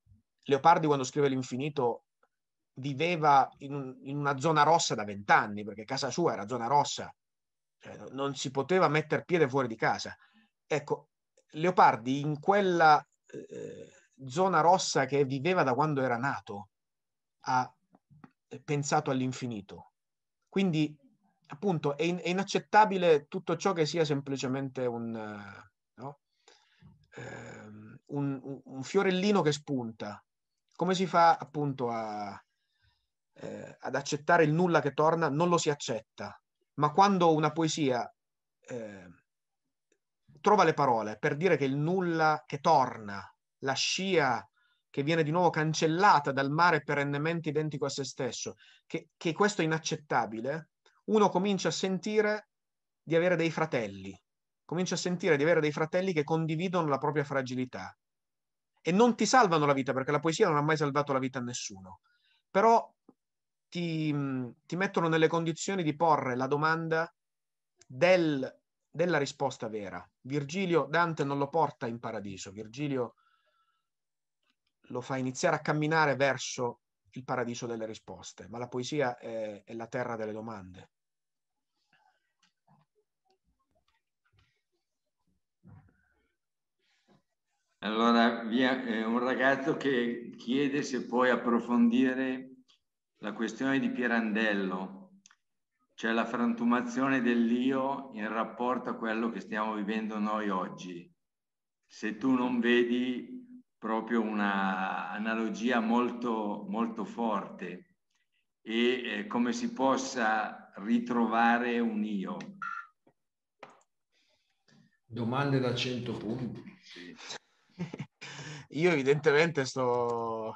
Speaker 2: Leopardi quando scrive l'infinito viveva in, un, in una zona rossa da vent'anni perché casa sua era zona rossa cioè, non si poteva mettere piede fuori di casa Ecco, Leopardi in quella eh, zona rossa che viveva da quando era nato ha eh, pensato all'infinito. Quindi appunto è, in, è, inaccettabile tutto ciò che sia semplicemente un, eh, no? eh, un, un, fiorellino che spunta. Come si fa appunto a, eh, ad accettare il nulla che torna? Non lo si accetta, ma quando una poesia eh, trova le parole per dire che il nulla che torna, la scia che viene di nuovo cancellata dal mare perennemente identico a se stesso, che, che questo è inaccettabile, uno comincia a sentire di avere dei fratelli, comincia a sentire di avere dei fratelli che condividono la propria fragilità e non ti salvano la vita perché la poesia non ha mai salvato la vita a nessuno, però ti, ti mettono nelle condizioni di porre la domanda del della risposta vera. Virgilio Dante non lo porta in paradiso, Virgilio lo fa iniziare a camminare verso il paradiso delle risposte, ma la poesia è, è la terra delle domande.
Speaker 3: Allora, via, eh, un ragazzo che chiede se puoi approfondire la questione di Pirandello cioè la frantumazione dell'io in rapporto a quello che stiamo vivendo noi oggi. Se tu non vedi proprio una analogia molto, molto forte e eh, come si possa ritrovare un io.
Speaker 1: Domande da 100
Speaker 3: punti. Sì.
Speaker 2: io evidentemente sto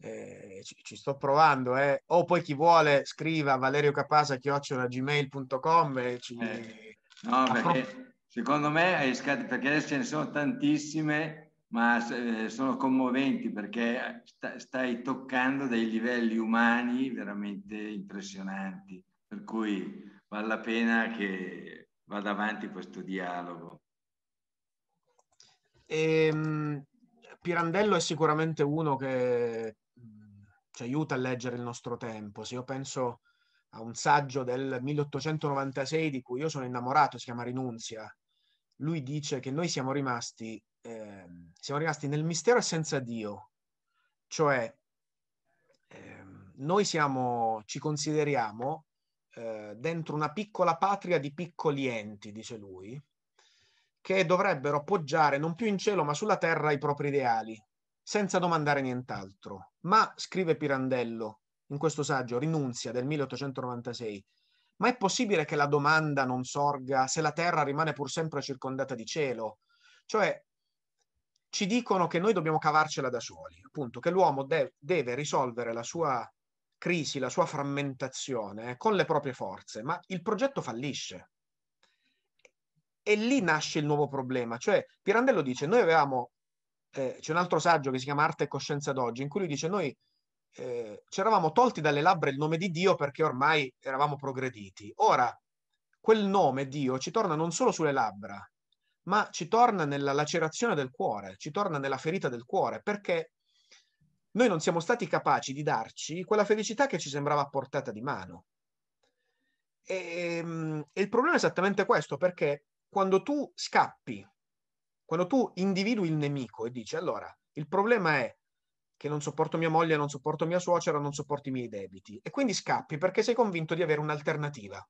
Speaker 2: eh, ci, sto provando, eh. o poi chi vuole scriva Valerio Capasa chiocciolagmail.com e ci... Eh,
Speaker 3: no, ah, perché secondo me hai scattato, perché adesso ce ne sono tantissime, ma eh, sono commoventi perché eh, stai toccando dei livelli umani veramente impressionanti, per cui vale la pena che vada avanti questo dialogo.
Speaker 2: Ehm, Pirandello è sicuramente uno che ci aiuta a leggere il nostro tempo. Se io penso a un saggio del 1896 di cui io sono innamorato, si chiama Rinunzia, lui dice che noi siamo rimasti, eh, siamo rimasti nel mistero e senza Dio, cioè eh, noi siamo, ci consideriamo eh, dentro una piccola patria di piccoli enti, dice lui, che dovrebbero poggiare non più in cielo ma sulla terra i propri ideali, senza domandare nient'altro. Ma, scrive Pirandello in questo saggio, rinunzia del 1896, ma è possibile che la domanda non sorga se la terra rimane pur sempre circondata di cielo? Cioè, ci dicono che noi dobbiamo cavarcela da soli, appunto, che l'uomo de- deve risolvere la sua crisi, la sua frammentazione eh, con le proprie forze, ma il progetto fallisce. E lì nasce il nuovo problema, cioè Pirandello dice noi avevamo eh, c'è un altro saggio che si chiama Arte e coscienza d'oggi, in cui lui dice noi eh, ci eravamo tolti dalle labbra il nome di Dio perché ormai eravamo progrediti. Ora, quel nome Dio ci torna non solo sulle labbra, ma ci torna nella lacerazione del cuore, ci torna nella ferita del cuore, perché noi non siamo stati capaci di darci quella felicità che ci sembrava a portata di mano. E, ehm, e il problema è esattamente questo, perché quando tu scappi quando tu individui il nemico e dici allora, il problema è che non sopporto mia moglie, non sopporto mia suocera, non sopporto i miei debiti e quindi scappi perché sei convinto di avere un'alternativa.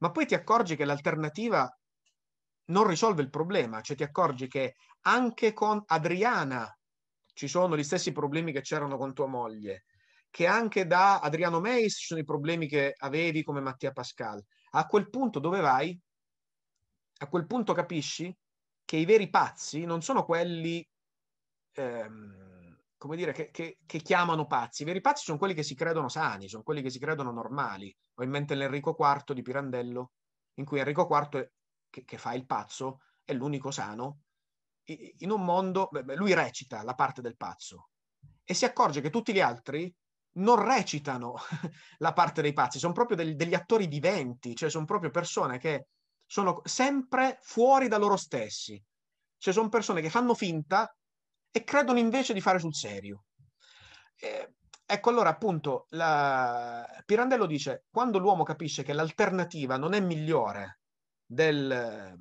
Speaker 2: Ma poi ti accorgi che l'alternativa non risolve il problema, cioè ti accorgi che anche con Adriana ci sono gli stessi problemi che c'erano con tua moglie, che anche da Adriano Meis ci sono i problemi che avevi come Mattia Pascal. A quel punto dove vai? A quel punto capisci che i veri pazzi non sono quelli, ehm, come dire, che, che, che, chiamano pazzi. I veri pazzi sono quelli che si credono sani, sono quelli che si credono normali. Ho in mente l'Enrico IV di Pirandello, in cui Enrico IV, è, che, che fa il pazzo, è l'unico sano. In un mondo, lui recita la parte del pazzo e si accorge che tutti gli altri non recitano la parte dei pazzi, sono proprio del, degli attori viventi, cioè sono proprio persone che sono sempre fuori da loro stessi. Cioè sono persone che fanno finta e credono invece di fare sul serio. Eh, ecco allora appunto, la... Pirandello dice, quando l'uomo capisce che l'alternativa non è migliore del,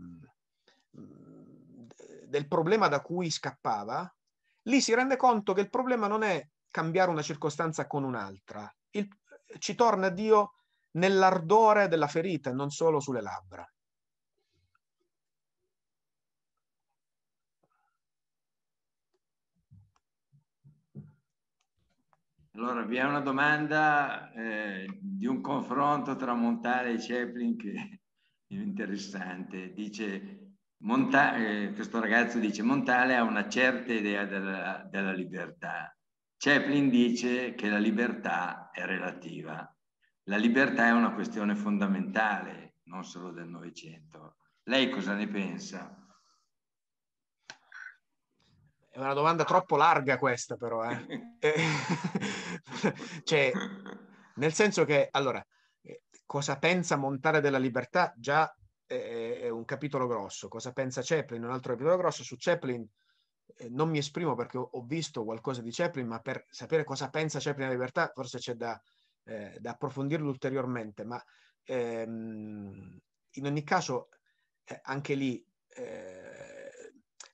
Speaker 2: mm, del problema da cui scappava, lì si rende conto che il problema non è cambiare una circostanza con un'altra, il... ci torna Dio nell'ardore della ferita e non solo sulle labbra.
Speaker 3: Allora, vi è una domanda eh, di un confronto tra Montale e Chaplin che è interessante. Dice, Monta- eh, questo ragazzo dice, Montale ha una certa idea della, della libertà. Chaplin dice che la libertà è relativa. La libertà è una questione fondamentale, non solo del Novecento. Lei cosa ne pensa?
Speaker 2: È una domanda troppo larga questa però, eh. eh cioè, nel senso che, allora, eh, cosa pensa Montare della libertà? Già eh, è un capitolo grosso. Cosa pensa Chaplin? Un altro capitolo grosso. Su Chaplin non mi esprimo perché ho visto qualcosa di Chaplin, ma per sapere cosa pensa Chaplin della libertà forse c'è da, eh, da approfondirlo ulteriormente. Ma ehm, in ogni caso, anche lì... Eh,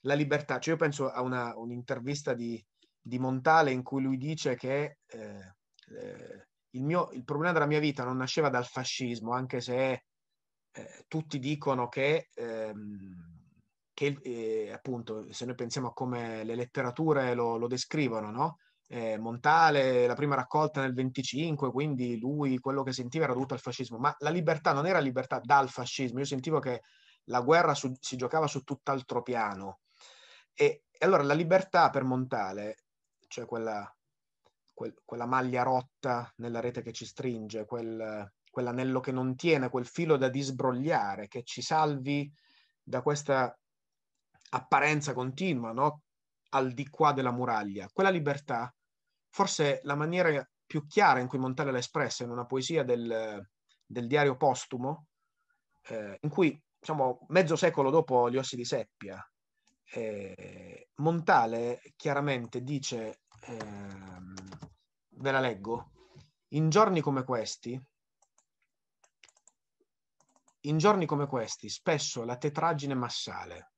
Speaker 2: la libertà. Cioè io penso a una, un'intervista di, di, Montale in cui lui dice che eh, eh, il, mio, il, problema della mia vita non nasceva dal fascismo, anche se eh, tutti dicono che, ehm, che eh, appunto, se noi pensiamo a come le letterature lo, lo descrivono, no? Eh, Montale, la prima raccolta nel 25, quindi lui quello che sentiva era dovuto al fascismo, ma la libertà non era libertà dal fascismo, io sentivo che la guerra su, si giocava su tutt'altro piano e, e allora la libertà per Montale, cioè quella, quel, quella, maglia rotta nella rete che ci stringe, quel, quell'anello che non tiene, quel filo da disbrogliare, che ci salvi da questa apparenza continua, no? al di qua della muraglia. Quella libertà, forse la maniera più chiara in cui Montale l'ha espressa in una poesia del, del diario postumo, eh, in cui, diciamo, mezzo secolo dopo gli ossi di seppia, eh, Montale chiaramente dice, ehm, ve la leggo, in giorni come questi, in giorni come questi, spesso la tetraggine massale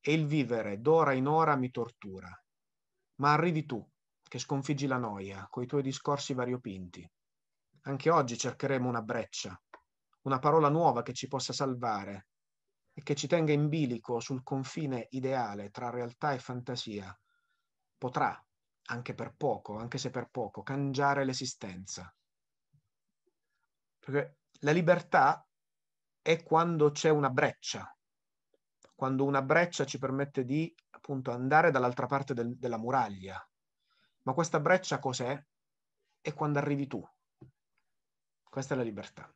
Speaker 2: e il vivere d'ora in ora mi tortura, ma arrivi tu, che sconfiggi la noia coi tuoi discorsi variopinti. Anche oggi cercheremo una breccia, una parola nuova che ci possa salvare e che ci tenga in bilico sul confine ideale tra realtà e fantasia, potrà, anche per poco, anche se per poco, cangiare l'esistenza. Perché la libertà è quando c'è una breccia, quando una breccia ci permette di appunto andare dall'altra parte del, della muraglia. Ma questa breccia cos'è? È quando arrivi tu. Questa è la libertà.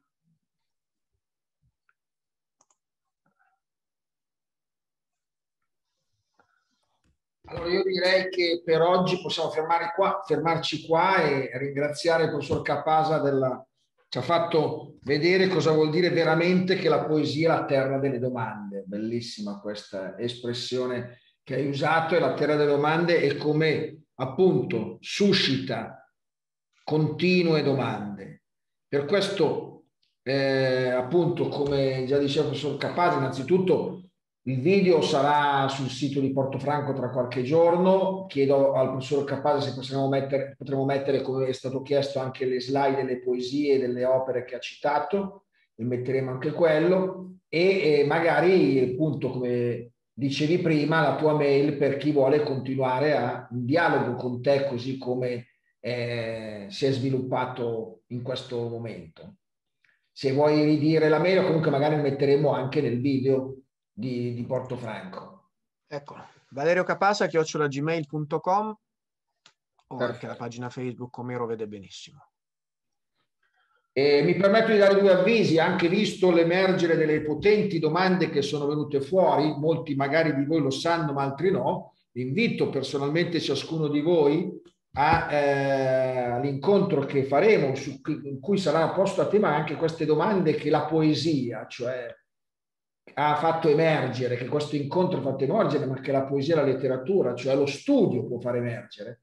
Speaker 1: Allora io direi che per oggi possiamo qua, fermarci qua e ringraziare il professor Capasa della... ci ha fatto vedere cosa vuol dire veramente che la poesia è la terra delle domande. Bellissima questa espressione che hai usato, è la terra delle domande e come appunto suscita continue domande. Per questo eh, appunto come già diceva il professor Capasa, innanzitutto il video sarà sul sito di Porto Franco tra qualche giorno. Chiedo al professor Capasa se possiamo mettere, potremo mettere, come è stato chiesto, anche le slide delle poesie e delle opere che ha citato e metteremo anche quello. E, e magari, appunto, come dicevi prima, la tua mail per chi vuole continuare a, un dialogo con te così come eh, si è sviluppato in questo momento. Se vuoi ridire la mail, comunque magari metteremo anche nel video di, di Franco.
Speaker 2: Eccolo, Valerio Capasa, chiocciolagmail.com o Perfetto. anche la pagina Facebook, come lo vede benissimo.
Speaker 1: E mi permetto di dare due avvisi, anche visto l'emergere delle potenti domande che sono venute fuori, molti magari di voi lo sanno ma altri no, invito personalmente ciascuno di voi eh, all'incontro eh, che faremo, su, in cui sarà posto a tema anche queste domande che la poesia, cioè ha fatto emergere, che questo incontro ha fatto emergere, ma che la poesia e la letteratura, cioè lo studio può far emergere.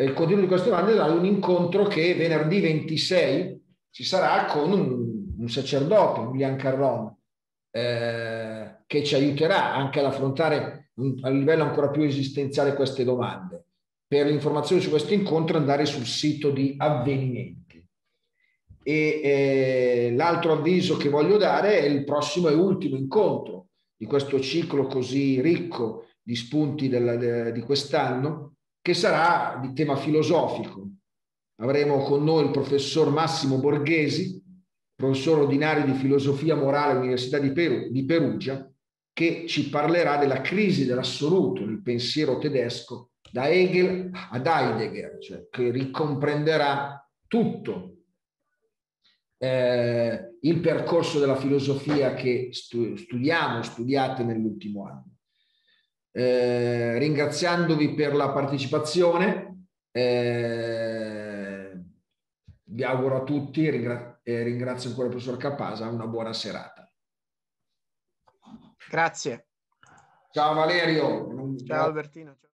Speaker 1: Il contenuto di questo Vangelo è un incontro che venerdì 26 ci sarà con un, un sacerdote, William Carron, eh, che ci aiuterà anche ad affrontare a livello ancora più esistenziale queste domande. Per informazioni su questo incontro andare sul sito di avvenimento e eh, l'altro avviso che voglio dare è il prossimo e ultimo incontro di questo ciclo così ricco di spunti della, de, di quest'anno, che sarà di tema filosofico. Avremo con noi il professor Massimo Borghesi, professore ordinario di filosofia morale all'Università di, Peru, di Perugia, che ci parlerà della crisi dell'assoluto nel pensiero tedesco da Hegel ad Heidegger, cioè che ricomprenderà tutto eh, il percorso della filosofia che stu- studiamo, studiate nell'ultimo anno. Eh, ringraziandovi per la partecipazione, eh, vi auguro a tutti, ringra- ringrazio ancora il professor Capasa, una buona serata. Grazie. Ciao Valerio. Ciao
Speaker 2: Albertino. Ciao.